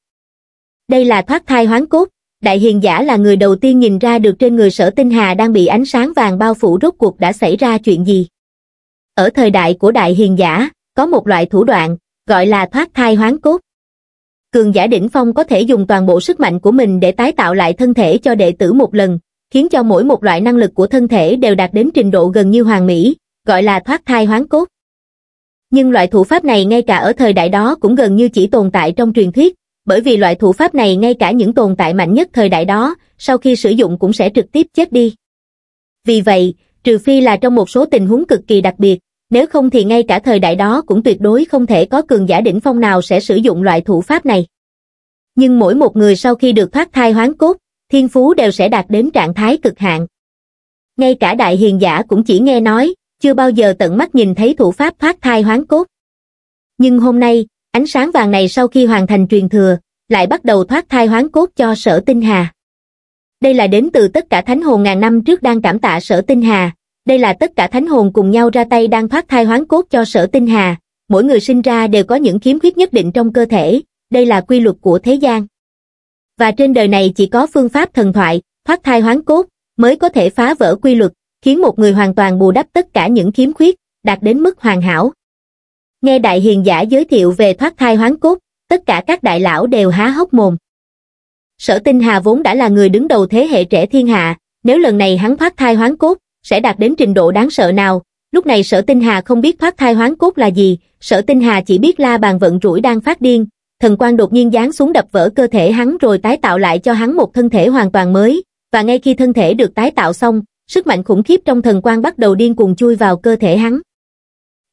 S1: đây là thoát thai hoán cốt đại hiền giả là người đầu tiên nhìn ra được trên người sở tinh hà đang bị ánh sáng vàng bao phủ rốt cuộc đã xảy ra chuyện gì ở thời đại của đại hiền giả có một loại thủ đoạn gọi là thoát thai hoán cốt cường giả đỉnh phong có thể dùng toàn bộ sức mạnh của mình để tái tạo lại thân thể cho đệ tử một lần, khiến cho mỗi một loại năng lực của thân thể đều đạt đến trình độ gần như hoàn mỹ, gọi là thoát thai hoán cốt. Nhưng loại thủ pháp này ngay cả ở thời đại đó cũng gần như chỉ tồn tại trong truyền thuyết, bởi vì loại thủ pháp này ngay cả những tồn tại mạnh nhất thời đại đó, sau khi sử dụng cũng sẽ trực tiếp chết đi. Vì vậy, trừ phi là trong một số tình huống cực kỳ đặc biệt, nếu không thì ngay cả thời đại đó cũng tuyệt đối không thể có cường giả đỉnh phong nào sẽ sử dụng loại thủ pháp này. Nhưng mỗi một người sau khi được thoát thai hoán cốt, thiên phú đều sẽ đạt đến trạng thái cực hạn. Ngay cả đại hiền giả cũng chỉ nghe nói, chưa bao giờ tận mắt nhìn thấy thủ pháp thoát thai hoán cốt. Nhưng hôm nay, ánh sáng vàng này sau khi hoàn thành truyền thừa, lại bắt đầu thoát thai hoán cốt cho sở tinh hà. Đây là đến từ tất cả thánh hồn ngàn năm trước đang cảm tạ sở tinh hà, đây là tất cả thánh hồn cùng nhau ra tay đang thoát thai hoán cốt cho sở tinh hà, mỗi người sinh ra đều có những khiếm khuyết nhất định trong cơ thể, đây là quy luật của thế gian. Và trên đời này chỉ có phương pháp thần thoại, thoát thai hoán cốt, mới có thể phá vỡ quy luật, khiến một người hoàn toàn bù đắp tất cả những khiếm khuyết, đạt đến mức hoàn hảo. Nghe đại hiền giả giới thiệu về thoát thai hoán cốt, tất cả các đại lão đều há hốc mồm. Sở Tinh Hà vốn đã là người đứng đầu thế hệ trẻ thiên hạ, nếu lần này hắn thoát thai hoán cốt, sẽ đạt đến trình độ đáng sợ nào. Lúc này sở tinh hà không biết thoát thai hoán cốt là gì, sở tinh hà chỉ biết la bàn vận rủi đang phát điên, thần quan đột nhiên giáng xuống đập vỡ cơ thể hắn rồi tái tạo lại cho hắn một thân thể hoàn toàn mới, và ngay khi thân thể được tái tạo xong, sức mạnh khủng khiếp trong thần quan bắt đầu điên cuồng chui vào cơ thể hắn.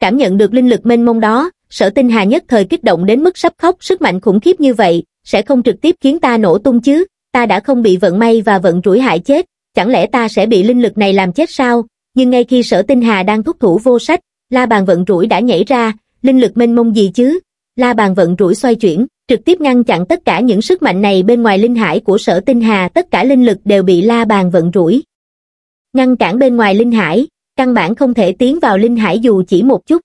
S1: Cảm nhận được linh lực mênh mông đó, sở tinh hà nhất thời kích động đến mức sắp khóc sức mạnh khủng khiếp như vậy, sẽ không trực tiếp khiến ta nổ tung chứ, ta đã không bị vận may và vận rủi hại chết, chẳng lẽ ta sẽ bị linh lực này làm chết sao, nhưng ngay khi sở tinh hà đang thúc thủ vô sách, la bàn vận rủi đã nhảy ra, linh lực mênh mông gì chứ, la bàn vận rủi xoay chuyển, trực tiếp ngăn chặn tất cả những sức mạnh này bên ngoài linh hải của sở tinh hà, tất cả linh lực đều bị la bàn vận rủi. Ngăn cản bên ngoài linh hải, căn bản không thể tiến vào linh hải dù chỉ một chút.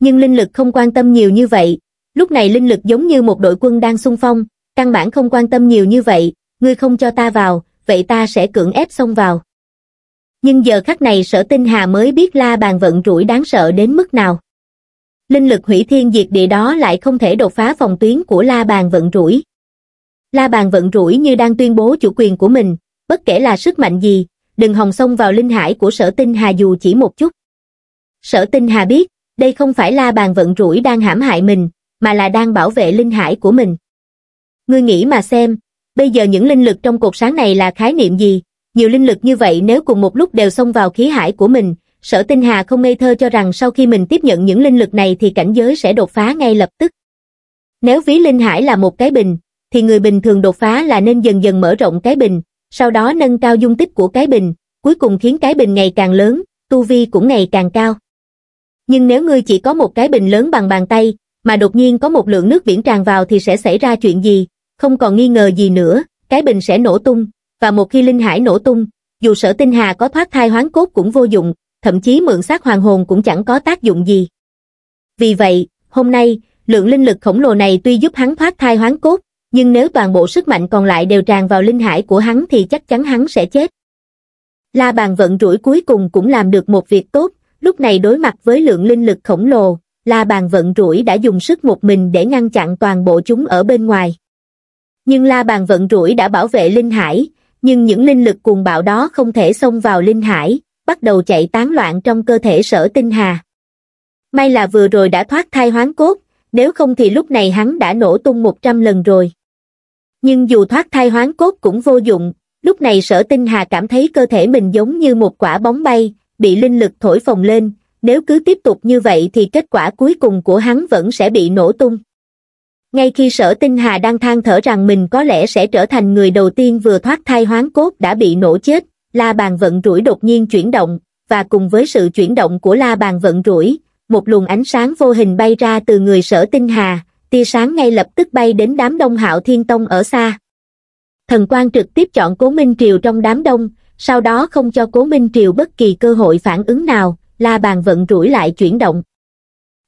S1: Nhưng linh lực không quan tâm nhiều như vậy, lúc này linh lực giống như một đội quân đang xung phong, căn bản không quan tâm nhiều như vậy, ngươi không cho ta vào, vậy ta sẽ cưỡng ép xông vào. Nhưng giờ khắc này sở tinh hà mới biết la bàn vận rủi đáng sợ đến mức nào. Linh lực hủy thiên diệt địa đó lại không thể đột phá phòng tuyến của la bàn vận rủi. La bàn vận rủi như đang tuyên bố chủ quyền của mình, bất kể là sức mạnh gì, đừng hòng xông vào linh hải của sở tinh hà dù chỉ một chút. Sở tinh hà biết, đây không phải la bàn vận rủi đang hãm hại mình, mà là đang bảo vệ linh hải của mình. Ngươi nghĩ mà xem, bây giờ những linh lực trong cột sáng này là khái niệm gì? Nhiều linh lực như vậy nếu cùng một lúc đều xông vào khí hải của mình, sở tinh hà không ngây thơ cho rằng sau khi mình tiếp nhận những linh lực này thì cảnh giới sẽ đột phá ngay lập tức. Nếu ví linh hải là một cái bình, thì người bình thường đột phá là nên dần dần mở rộng cái bình, sau đó nâng cao dung tích của cái bình, cuối cùng khiến cái bình ngày càng lớn, tu vi cũng ngày càng cao. Nhưng nếu ngươi chỉ có một cái bình lớn bằng bàn tay, mà đột nhiên có một lượng nước biển tràn vào thì sẽ xảy ra chuyện gì? không còn nghi ngờ gì nữa, cái bình sẽ nổ tung, và một khi linh hải nổ tung, dù sở tinh hà có thoát thai hoán cốt cũng vô dụng, thậm chí mượn xác hoàng hồn cũng chẳng có tác dụng gì. Vì vậy, hôm nay, lượng linh lực khổng lồ này tuy giúp hắn thoát thai hoán cốt, nhưng nếu toàn bộ sức mạnh còn lại đều tràn vào linh hải của hắn thì chắc chắn hắn sẽ chết. La bàn vận rủi cuối cùng cũng làm được một việc tốt, lúc này đối mặt với lượng linh lực khổng lồ, La bàn vận rủi đã dùng sức một mình để ngăn chặn toàn bộ chúng ở bên ngoài nhưng la bàn vận rủi đã bảo vệ linh hải nhưng những linh lực cuồng bạo đó không thể xông vào linh hải bắt đầu chạy tán loạn trong cơ thể sở tinh hà may là vừa rồi đã thoát thai hoán cốt nếu không thì lúc này hắn đã nổ tung một trăm lần rồi nhưng dù thoát thai hoán cốt cũng vô dụng lúc này sở tinh hà cảm thấy cơ thể mình giống như một quả bóng bay bị linh lực thổi phồng lên nếu cứ tiếp tục như vậy thì kết quả cuối cùng của hắn vẫn sẽ bị nổ tung ngay khi sở tinh hà đang than thở rằng mình có lẽ sẽ trở thành người đầu tiên vừa thoát thai hoán cốt đã bị nổ chết la bàn vận rủi đột nhiên chuyển động và cùng với sự chuyển động của la bàn vận rủi một luồng ánh sáng vô hình bay ra từ người sở tinh hà tia sáng ngay lập tức bay đến đám đông hạo thiên tông ở xa thần quan trực tiếp chọn cố minh triều trong đám đông sau đó không cho cố minh triều bất kỳ cơ hội phản ứng nào la bàn vận rủi lại chuyển động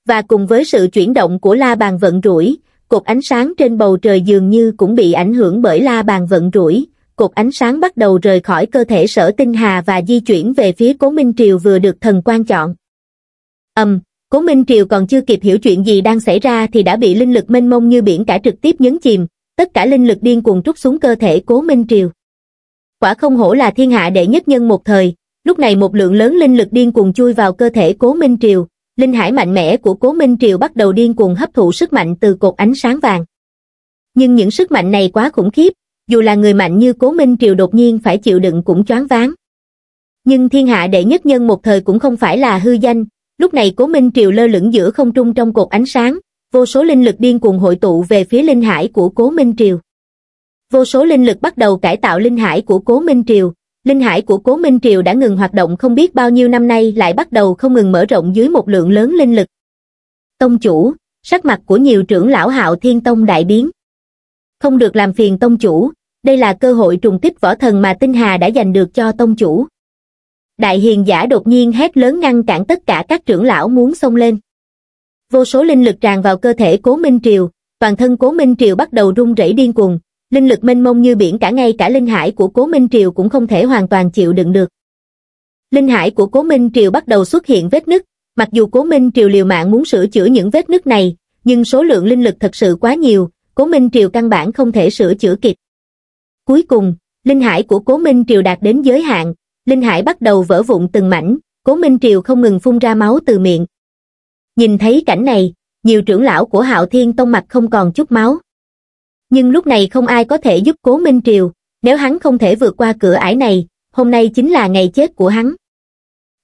S1: và cùng với sự chuyển động của la bàn vận rủi cột ánh sáng trên bầu trời dường như cũng bị ảnh hưởng bởi la bàn vận rủi, cột ánh sáng bắt đầu rời khỏi cơ thể sở tinh hà và di chuyển về phía cố Minh Triều vừa được thần quan chọn. ầm, cố Minh Triều còn chưa kịp hiểu chuyện gì đang xảy ra thì đã bị linh lực mênh mông như biển cả trực tiếp nhấn chìm, tất cả linh lực điên cuồng trút xuống cơ thể cố Minh Triều. Quả không hổ là thiên hạ đệ nhất nhân một thời, lúc này một lượng lớn linh lực điên cuồng chui vào cơ thể cố Minh Triều, linh hải mạnh mẽ của Cố Minh Triều bắt đầu điên cuồng hấp thụ sức mạnh từ cột ánh sáng vàng. Nhưng những sức mạnh này quá khủng khiếp, dù là người mạnh như Cố Minh Triều đột nhiên phải chịu đựng cũng choáng váng. Nhưng thiên hạ đệ nhất nhân một thời cũng không phải là hư danh, lúc này Cố Minh Triều lơ lửng giữa không trung trong cột ánh sáng, vô số linh lực điên cuồng hội tụ về phía linh hải của Cố Minh Triều. Vô số linh lực bắt đầu cải tạo linh hải của Cố Minh Triều, linh hải của Cố Minh Triều đã ngừng hoạt động không biết bao nhiêu năm nay lại bắt đầu không ngừng mở rộng dưới một lượng lớn linh lực. Tông chủ, sắc mặt của nhiều trưởng lão hạo thiên tông đại biến. Không được làm phiền tông chủ, đây là cơ hội trùng kích võ thần mà Tinh Hà đã giành được cho tông chủ. Đại hiền giả đột nhiên hét lớn ngăn cản tất cả các trưởng lão muốn xông lên. Vô số linh lực tràn vào cơ thể Cố Minh Triều, toàn thân Cố Minh Triều bắt đầu run rẩy điên cuồng, linh lực mênh mông như biển cả ngay cả linh hải của Cố Minh Triều cũng không thể hoàn toàn chịu đựng được. Linh hải của Cố Minh Triều bắt đầu xuất hiện vết nứt, mặc dù Cố Minh Triều liều mạng muốn sửa chữa những vết nứt này, nhưng số lượng linh lực thật sự quá nhiều, Cố Minh Triều căn bản không thể sửa chữa kịp. Cuối cùng, linh hải của Cố Minh Triều đạt đến giới hạn, linh hải bắt đầu vỡ vụn từng mảnh, Cố Minh Triều không ngừng phun ra máu từ miệng. Nhìn thấy cảnh này, nhiều trưởng lão của Hạo Thiên Tông mặt không còn chút máu nhưng lúc này không ai có thể giúp cố Minh Triều, nếu hắn không thể vượt qua cửa ải này, hôm nay chính là ngày chết của hắn.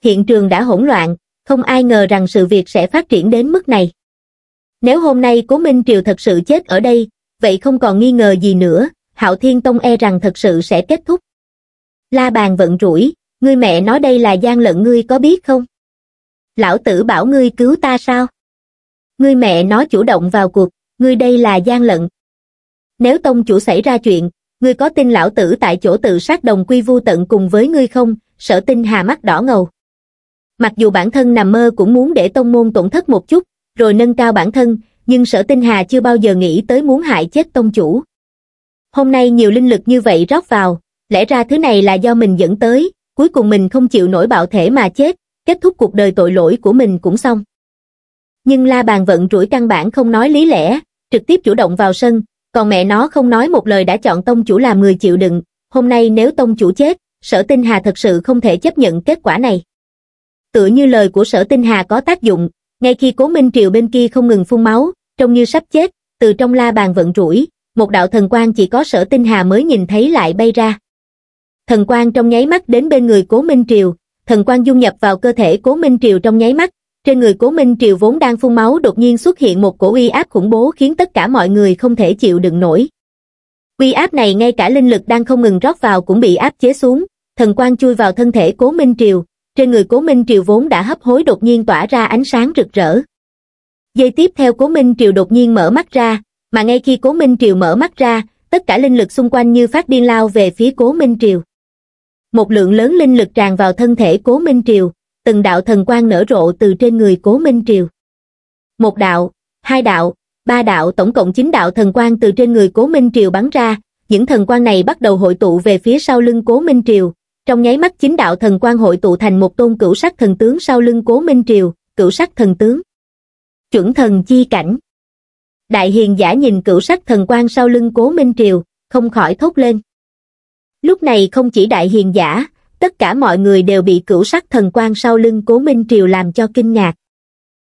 S1: Hiện trường đã hỗn loạn, không ai ngờ rằng sự việc sẽ phát triển đến mức này. Nếu hôm nay cố Minh Triều thật sự chết ở đây, vậy không còn nghi ngờ gì nữa, Hạo Thiên Tông e rằng thật sự sẽ kết thúc. La bàn vận rủi, ngươi mẹ nói đây là gian lận ngươi có biết không? Lão tử bảo ngươi cứu ta sao? Ngươi mẹ nó chủ động vào cuộc, ngươi đây là gian lận, nếu tông chủ xảy ra chuyện, ngươi có tin lão tử tại chỗ tự sát đồng quy vu tận cùng với ngươi không? Sở tinh hà mắt đỏ ngầu. Mặc dù bản thân nằm mơ cũng muốn để tông môn tổn thất một chút, rồi nâng cao bản thân, nhưng sở tinh hà chưa bao giờ nghĩ tới muốn hại chết tông chủ. Hôm nay nhiều linh lực như vậy rót vào, lẽ ra thứ này là do mình dẫn tới, cuối cùng mình không chịu nổi bạo thể mà chết, kết thúc cuộc đời tội lỗi của mình cũng xong. Nhưng la bàn vận rủi căn bản không nói lý lẽ, trực tiếp chủ động vào sân, còn mẹ nó không nói một lời đã chọn tông chủ làm người chịu đựng, hôm nay nếu tông chủ chết, sở tinh hà thật sự không thể chấp nhận kết quả này. Tựa như lời của sở tinh hà có tác dụng, ngay khi cố Minh Triều bên kia không ngừng phun máu, trông như sắp chết, từ trong la bàn vận rủi, một đạo thần quan chỉ có sở tinh hà mới nhìn thấy lại bay ra. Thần quan trong nháy mắt đến bên người cố Minh Triều, thần quan dung nhập vào cơ thể cố Minh Triều trong nháy mắt, trên người cố minh triều vốn đang phun máu đột nhiên xuất hiện một cổ uy áp khủng bố khiến tất cả mọi người không thể chịu đựng nổi uy áp này ngay cả linh lực đang không ngừng rót vào cũng bị áp chế xuống thần quang chui vào thân thể cố minh triều trên người cố minh triều vốn đã hấp hối đột nhiên tỏa ra ánh sáng rực rỡ giây tiếp theo cố minh triều đột nhiên mở mắt ra mà ngay khi cố minh triều mở mắt ra tất cả linh lực xung quanh như phát điên lao về phía cố minh triều một lượng lớn linh lực tràn vào thân thể cố minh triều từng đạo thần quang nở rộ từ trên người Cố Minh Triều. Một đạo, hai đạo, ba đạo tổng cộng chín đạo thần quang từ trên người Cố Minh Triều bắn ra, những thần quang này bắt đầu hội tụ về phía sau lưng Cố Minh Triều. Trong nháy mắt chín đạo thần quang hội tụ thành một tôn cửu sắc thần tướng sau lưng Cố Minh Triều, cửu sắc thần tướng. Chuẩn thần chi cảnh. Đại hiền giả nhìn cửu sắc thần quang sau lưng Cố Minh Triều, không khỏi thốt lên. Lúc này không chỉ đại hiền giả, tất cả mọi người đều bị cửu sắc thần quan sau lưng cố minh triều làm cho kinh ngạc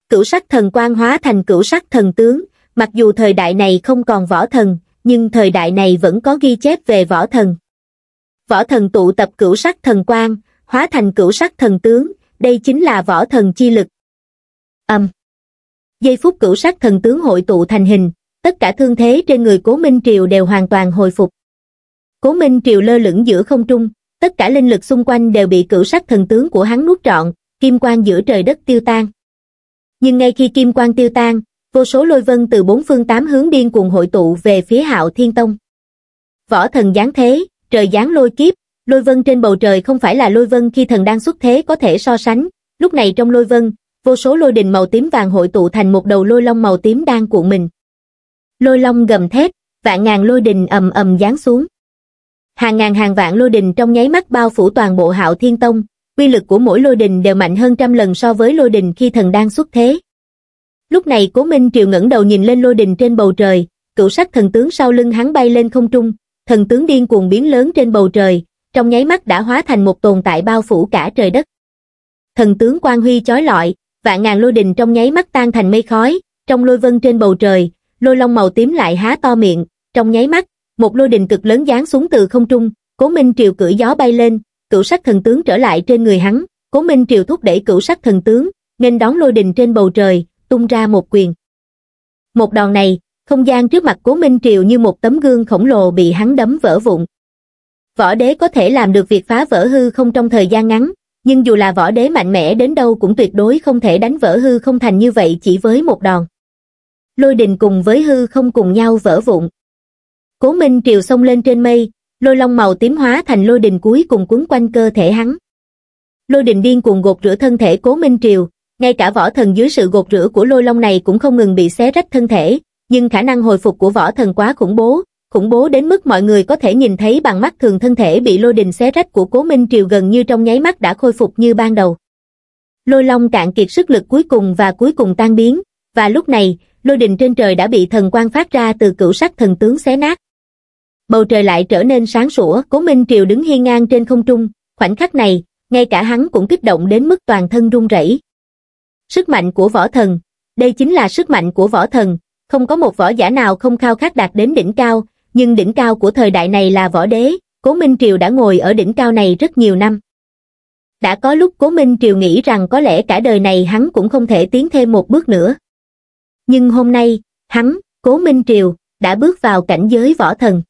S1: cửu sắc thần quan hóa thành cửu sắc thần tướng mặc dù thời đại này không còn võ thần nhưng thời đại này vẫn có ghi chép về võ thần võ thần tụ tập cửu sắc thần quan hóa thành cửu sắc thần tướng đây chính là võ thần chi lực âm giây phút cửu sắc thần tướng hội tụ thành hình tất cả thương thế trên người cố minh triều đều hoàn toàn hồi phục cố minh triều lơ lửng giữa không trung tất cả linh lực xung quanh đều bị cửu sắc thần tướng của hắn nuốt trọn, kim quang giữa trời đất tiêu tan. Nhưng ngay khi kim quang tiêu tan, vô số lôi vân từ bốn phương tám hướng điên cuồng hội tụ về phía hạo thiên tông. Võ thần giáng thế, trời giáng lôi kiếp, lôi vân trên bầu trời không phải là lôi vân khi thần đang xuất thế có thể so sánh, lúc này trong lôi vân, vô số lôi đình màu tím vàng hội tụ thành một đầu lôi long màu tím đang cuộn mình. Lôi long gầm thét, vạn ngàn lôi đình ầm ầm giáng xuống hàng ngàn hàng vạn lôi đình trong nháy mắt bao phủ toàn bộ hạo thiên tông, quy lực của mỗi lôi đình đều mạnh hơn trăm lần so với lôi đình khi thần đang xuất thế. Lúc này Cố Minh Triều ngẩng đầu nhìn lên lôi đình trên bầu trời, cửu sắc thần tướng sau lưng hắn bay lên không trung, thần tướng điên cuồng biến lớn trên bầu trời, trong nháy mắt đã hóa thành một tồn tại bao phủ cả trời đất. Thần tướng quang huy chói lọi, vạn ngàn lôi đình trong nháy mắt tan thành mây khói, trong lôi vân trên bầu trời, lôi long màu tím lại há to miệng, trong nháy mắt, một lôi đình cực lớn giáng xuống từ không trung, Cố Minh Triều cưỡi gió bay lên, cửu sắc thần tướng trở lại trên người hắn, Cố Minh Triều thúc đẩy cửu sắc thần tướng, nghênh đón lôi đình trên bầu trời, tung ra một quyền. Một đòn này, không gian trước mặt Cố Minh Triều như một tấm gương khổng lồ bị hắn đấm vỡ vụn. Võ đế có thể làm được việc phá vỡ hư không trong thời gian ngắn, nhưng dù là võ đế mạnh mẽ đến đâu cũng tuyệt đối không thể đánh vỡ hư không thành như vậy chỉ với một đòn. Lôi đình cùng với hư không cùng nhau vỡ vụn. Cố Minh Triều xông lên trên mây, lôi long màu tím hóa thành lôi đình cuối cùng quấn quanh cơ thể hắn. Lôi đình điên cuồng gột rửa thân thể Cố Minh Triều, ngay cả võ thần dưới sự gột rửa của lôi long này cũng không ngừng bị xé rách thân thể, nhưng khả năng hồi phục của võ thần quá khủng bố, khủng bố đến mức mọi người có thể nhìn thấy bằng mắt thường thân thể bị lôi đình xé rách của Cố Minh Triều gần như trong nháy mắt đã khôi phục như ban đầu. Lôi long cạn kiệt sức lực cuối cùng và cuối cùng tan biến, và lúc này, lôi đình trên trời đã bị thần quang phát ra từ cửu sắc thần tướng xé nát bầu trời lại trở nên sáng sủa cố minh triều đứng hiên ngang trên không trung khoảnh khắc này ngay cả hắn cũng kích động đến mức toàn thân run rẩy sức mạnh của võ thần đây chính là sức mạnh của võ thần không có một võ giả nào không khao khát đạt đến đỉnh cao nhưng đỉnh cao của thời đại này là võ đế cố minh triều đã ngồi ở đỉnh cao này rất nhiều năm đã có lúc cố minh triều nghĩ rằng có lẽ cả đời này hắn cũng không thể tiến thêm một bước nữa nhưng hôm nay hắn cố minh triều đã bước vào cảnh giới võ thần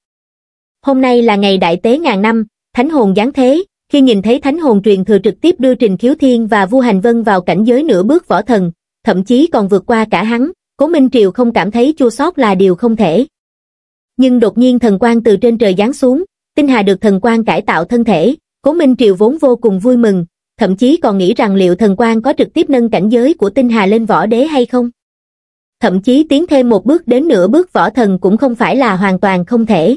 S1: hôm nay là ngày đại tế ngàn năm, thánh hồn giáng thế, khi nhìn thấy thánh hồn truyền thừa trực tiếp đưa Trình Khiếu Thiên và Vu Hành Vân vào cảnh giới nửa bước võ thần, thậm chí còn vượt qua cả hắn, Cố Minh Triều không cảm thấy chua xót là điều không thể. Nhưng đột nhiên thần quang từ trên trời giáng xuống, Tinh Hà được thần quang cải tạo thân thể, Cố Minh Triều vốn vô cùng vui mừng, thậm chí còn nghĩ rằng liệu thần quang có trực tiếp nâng cảnh giới của Tinh Hà lên võ đế hay không. Thậm chí tiến thêm một bước đến nửa bước võ thần cũng không phải là hoàn toàn không thể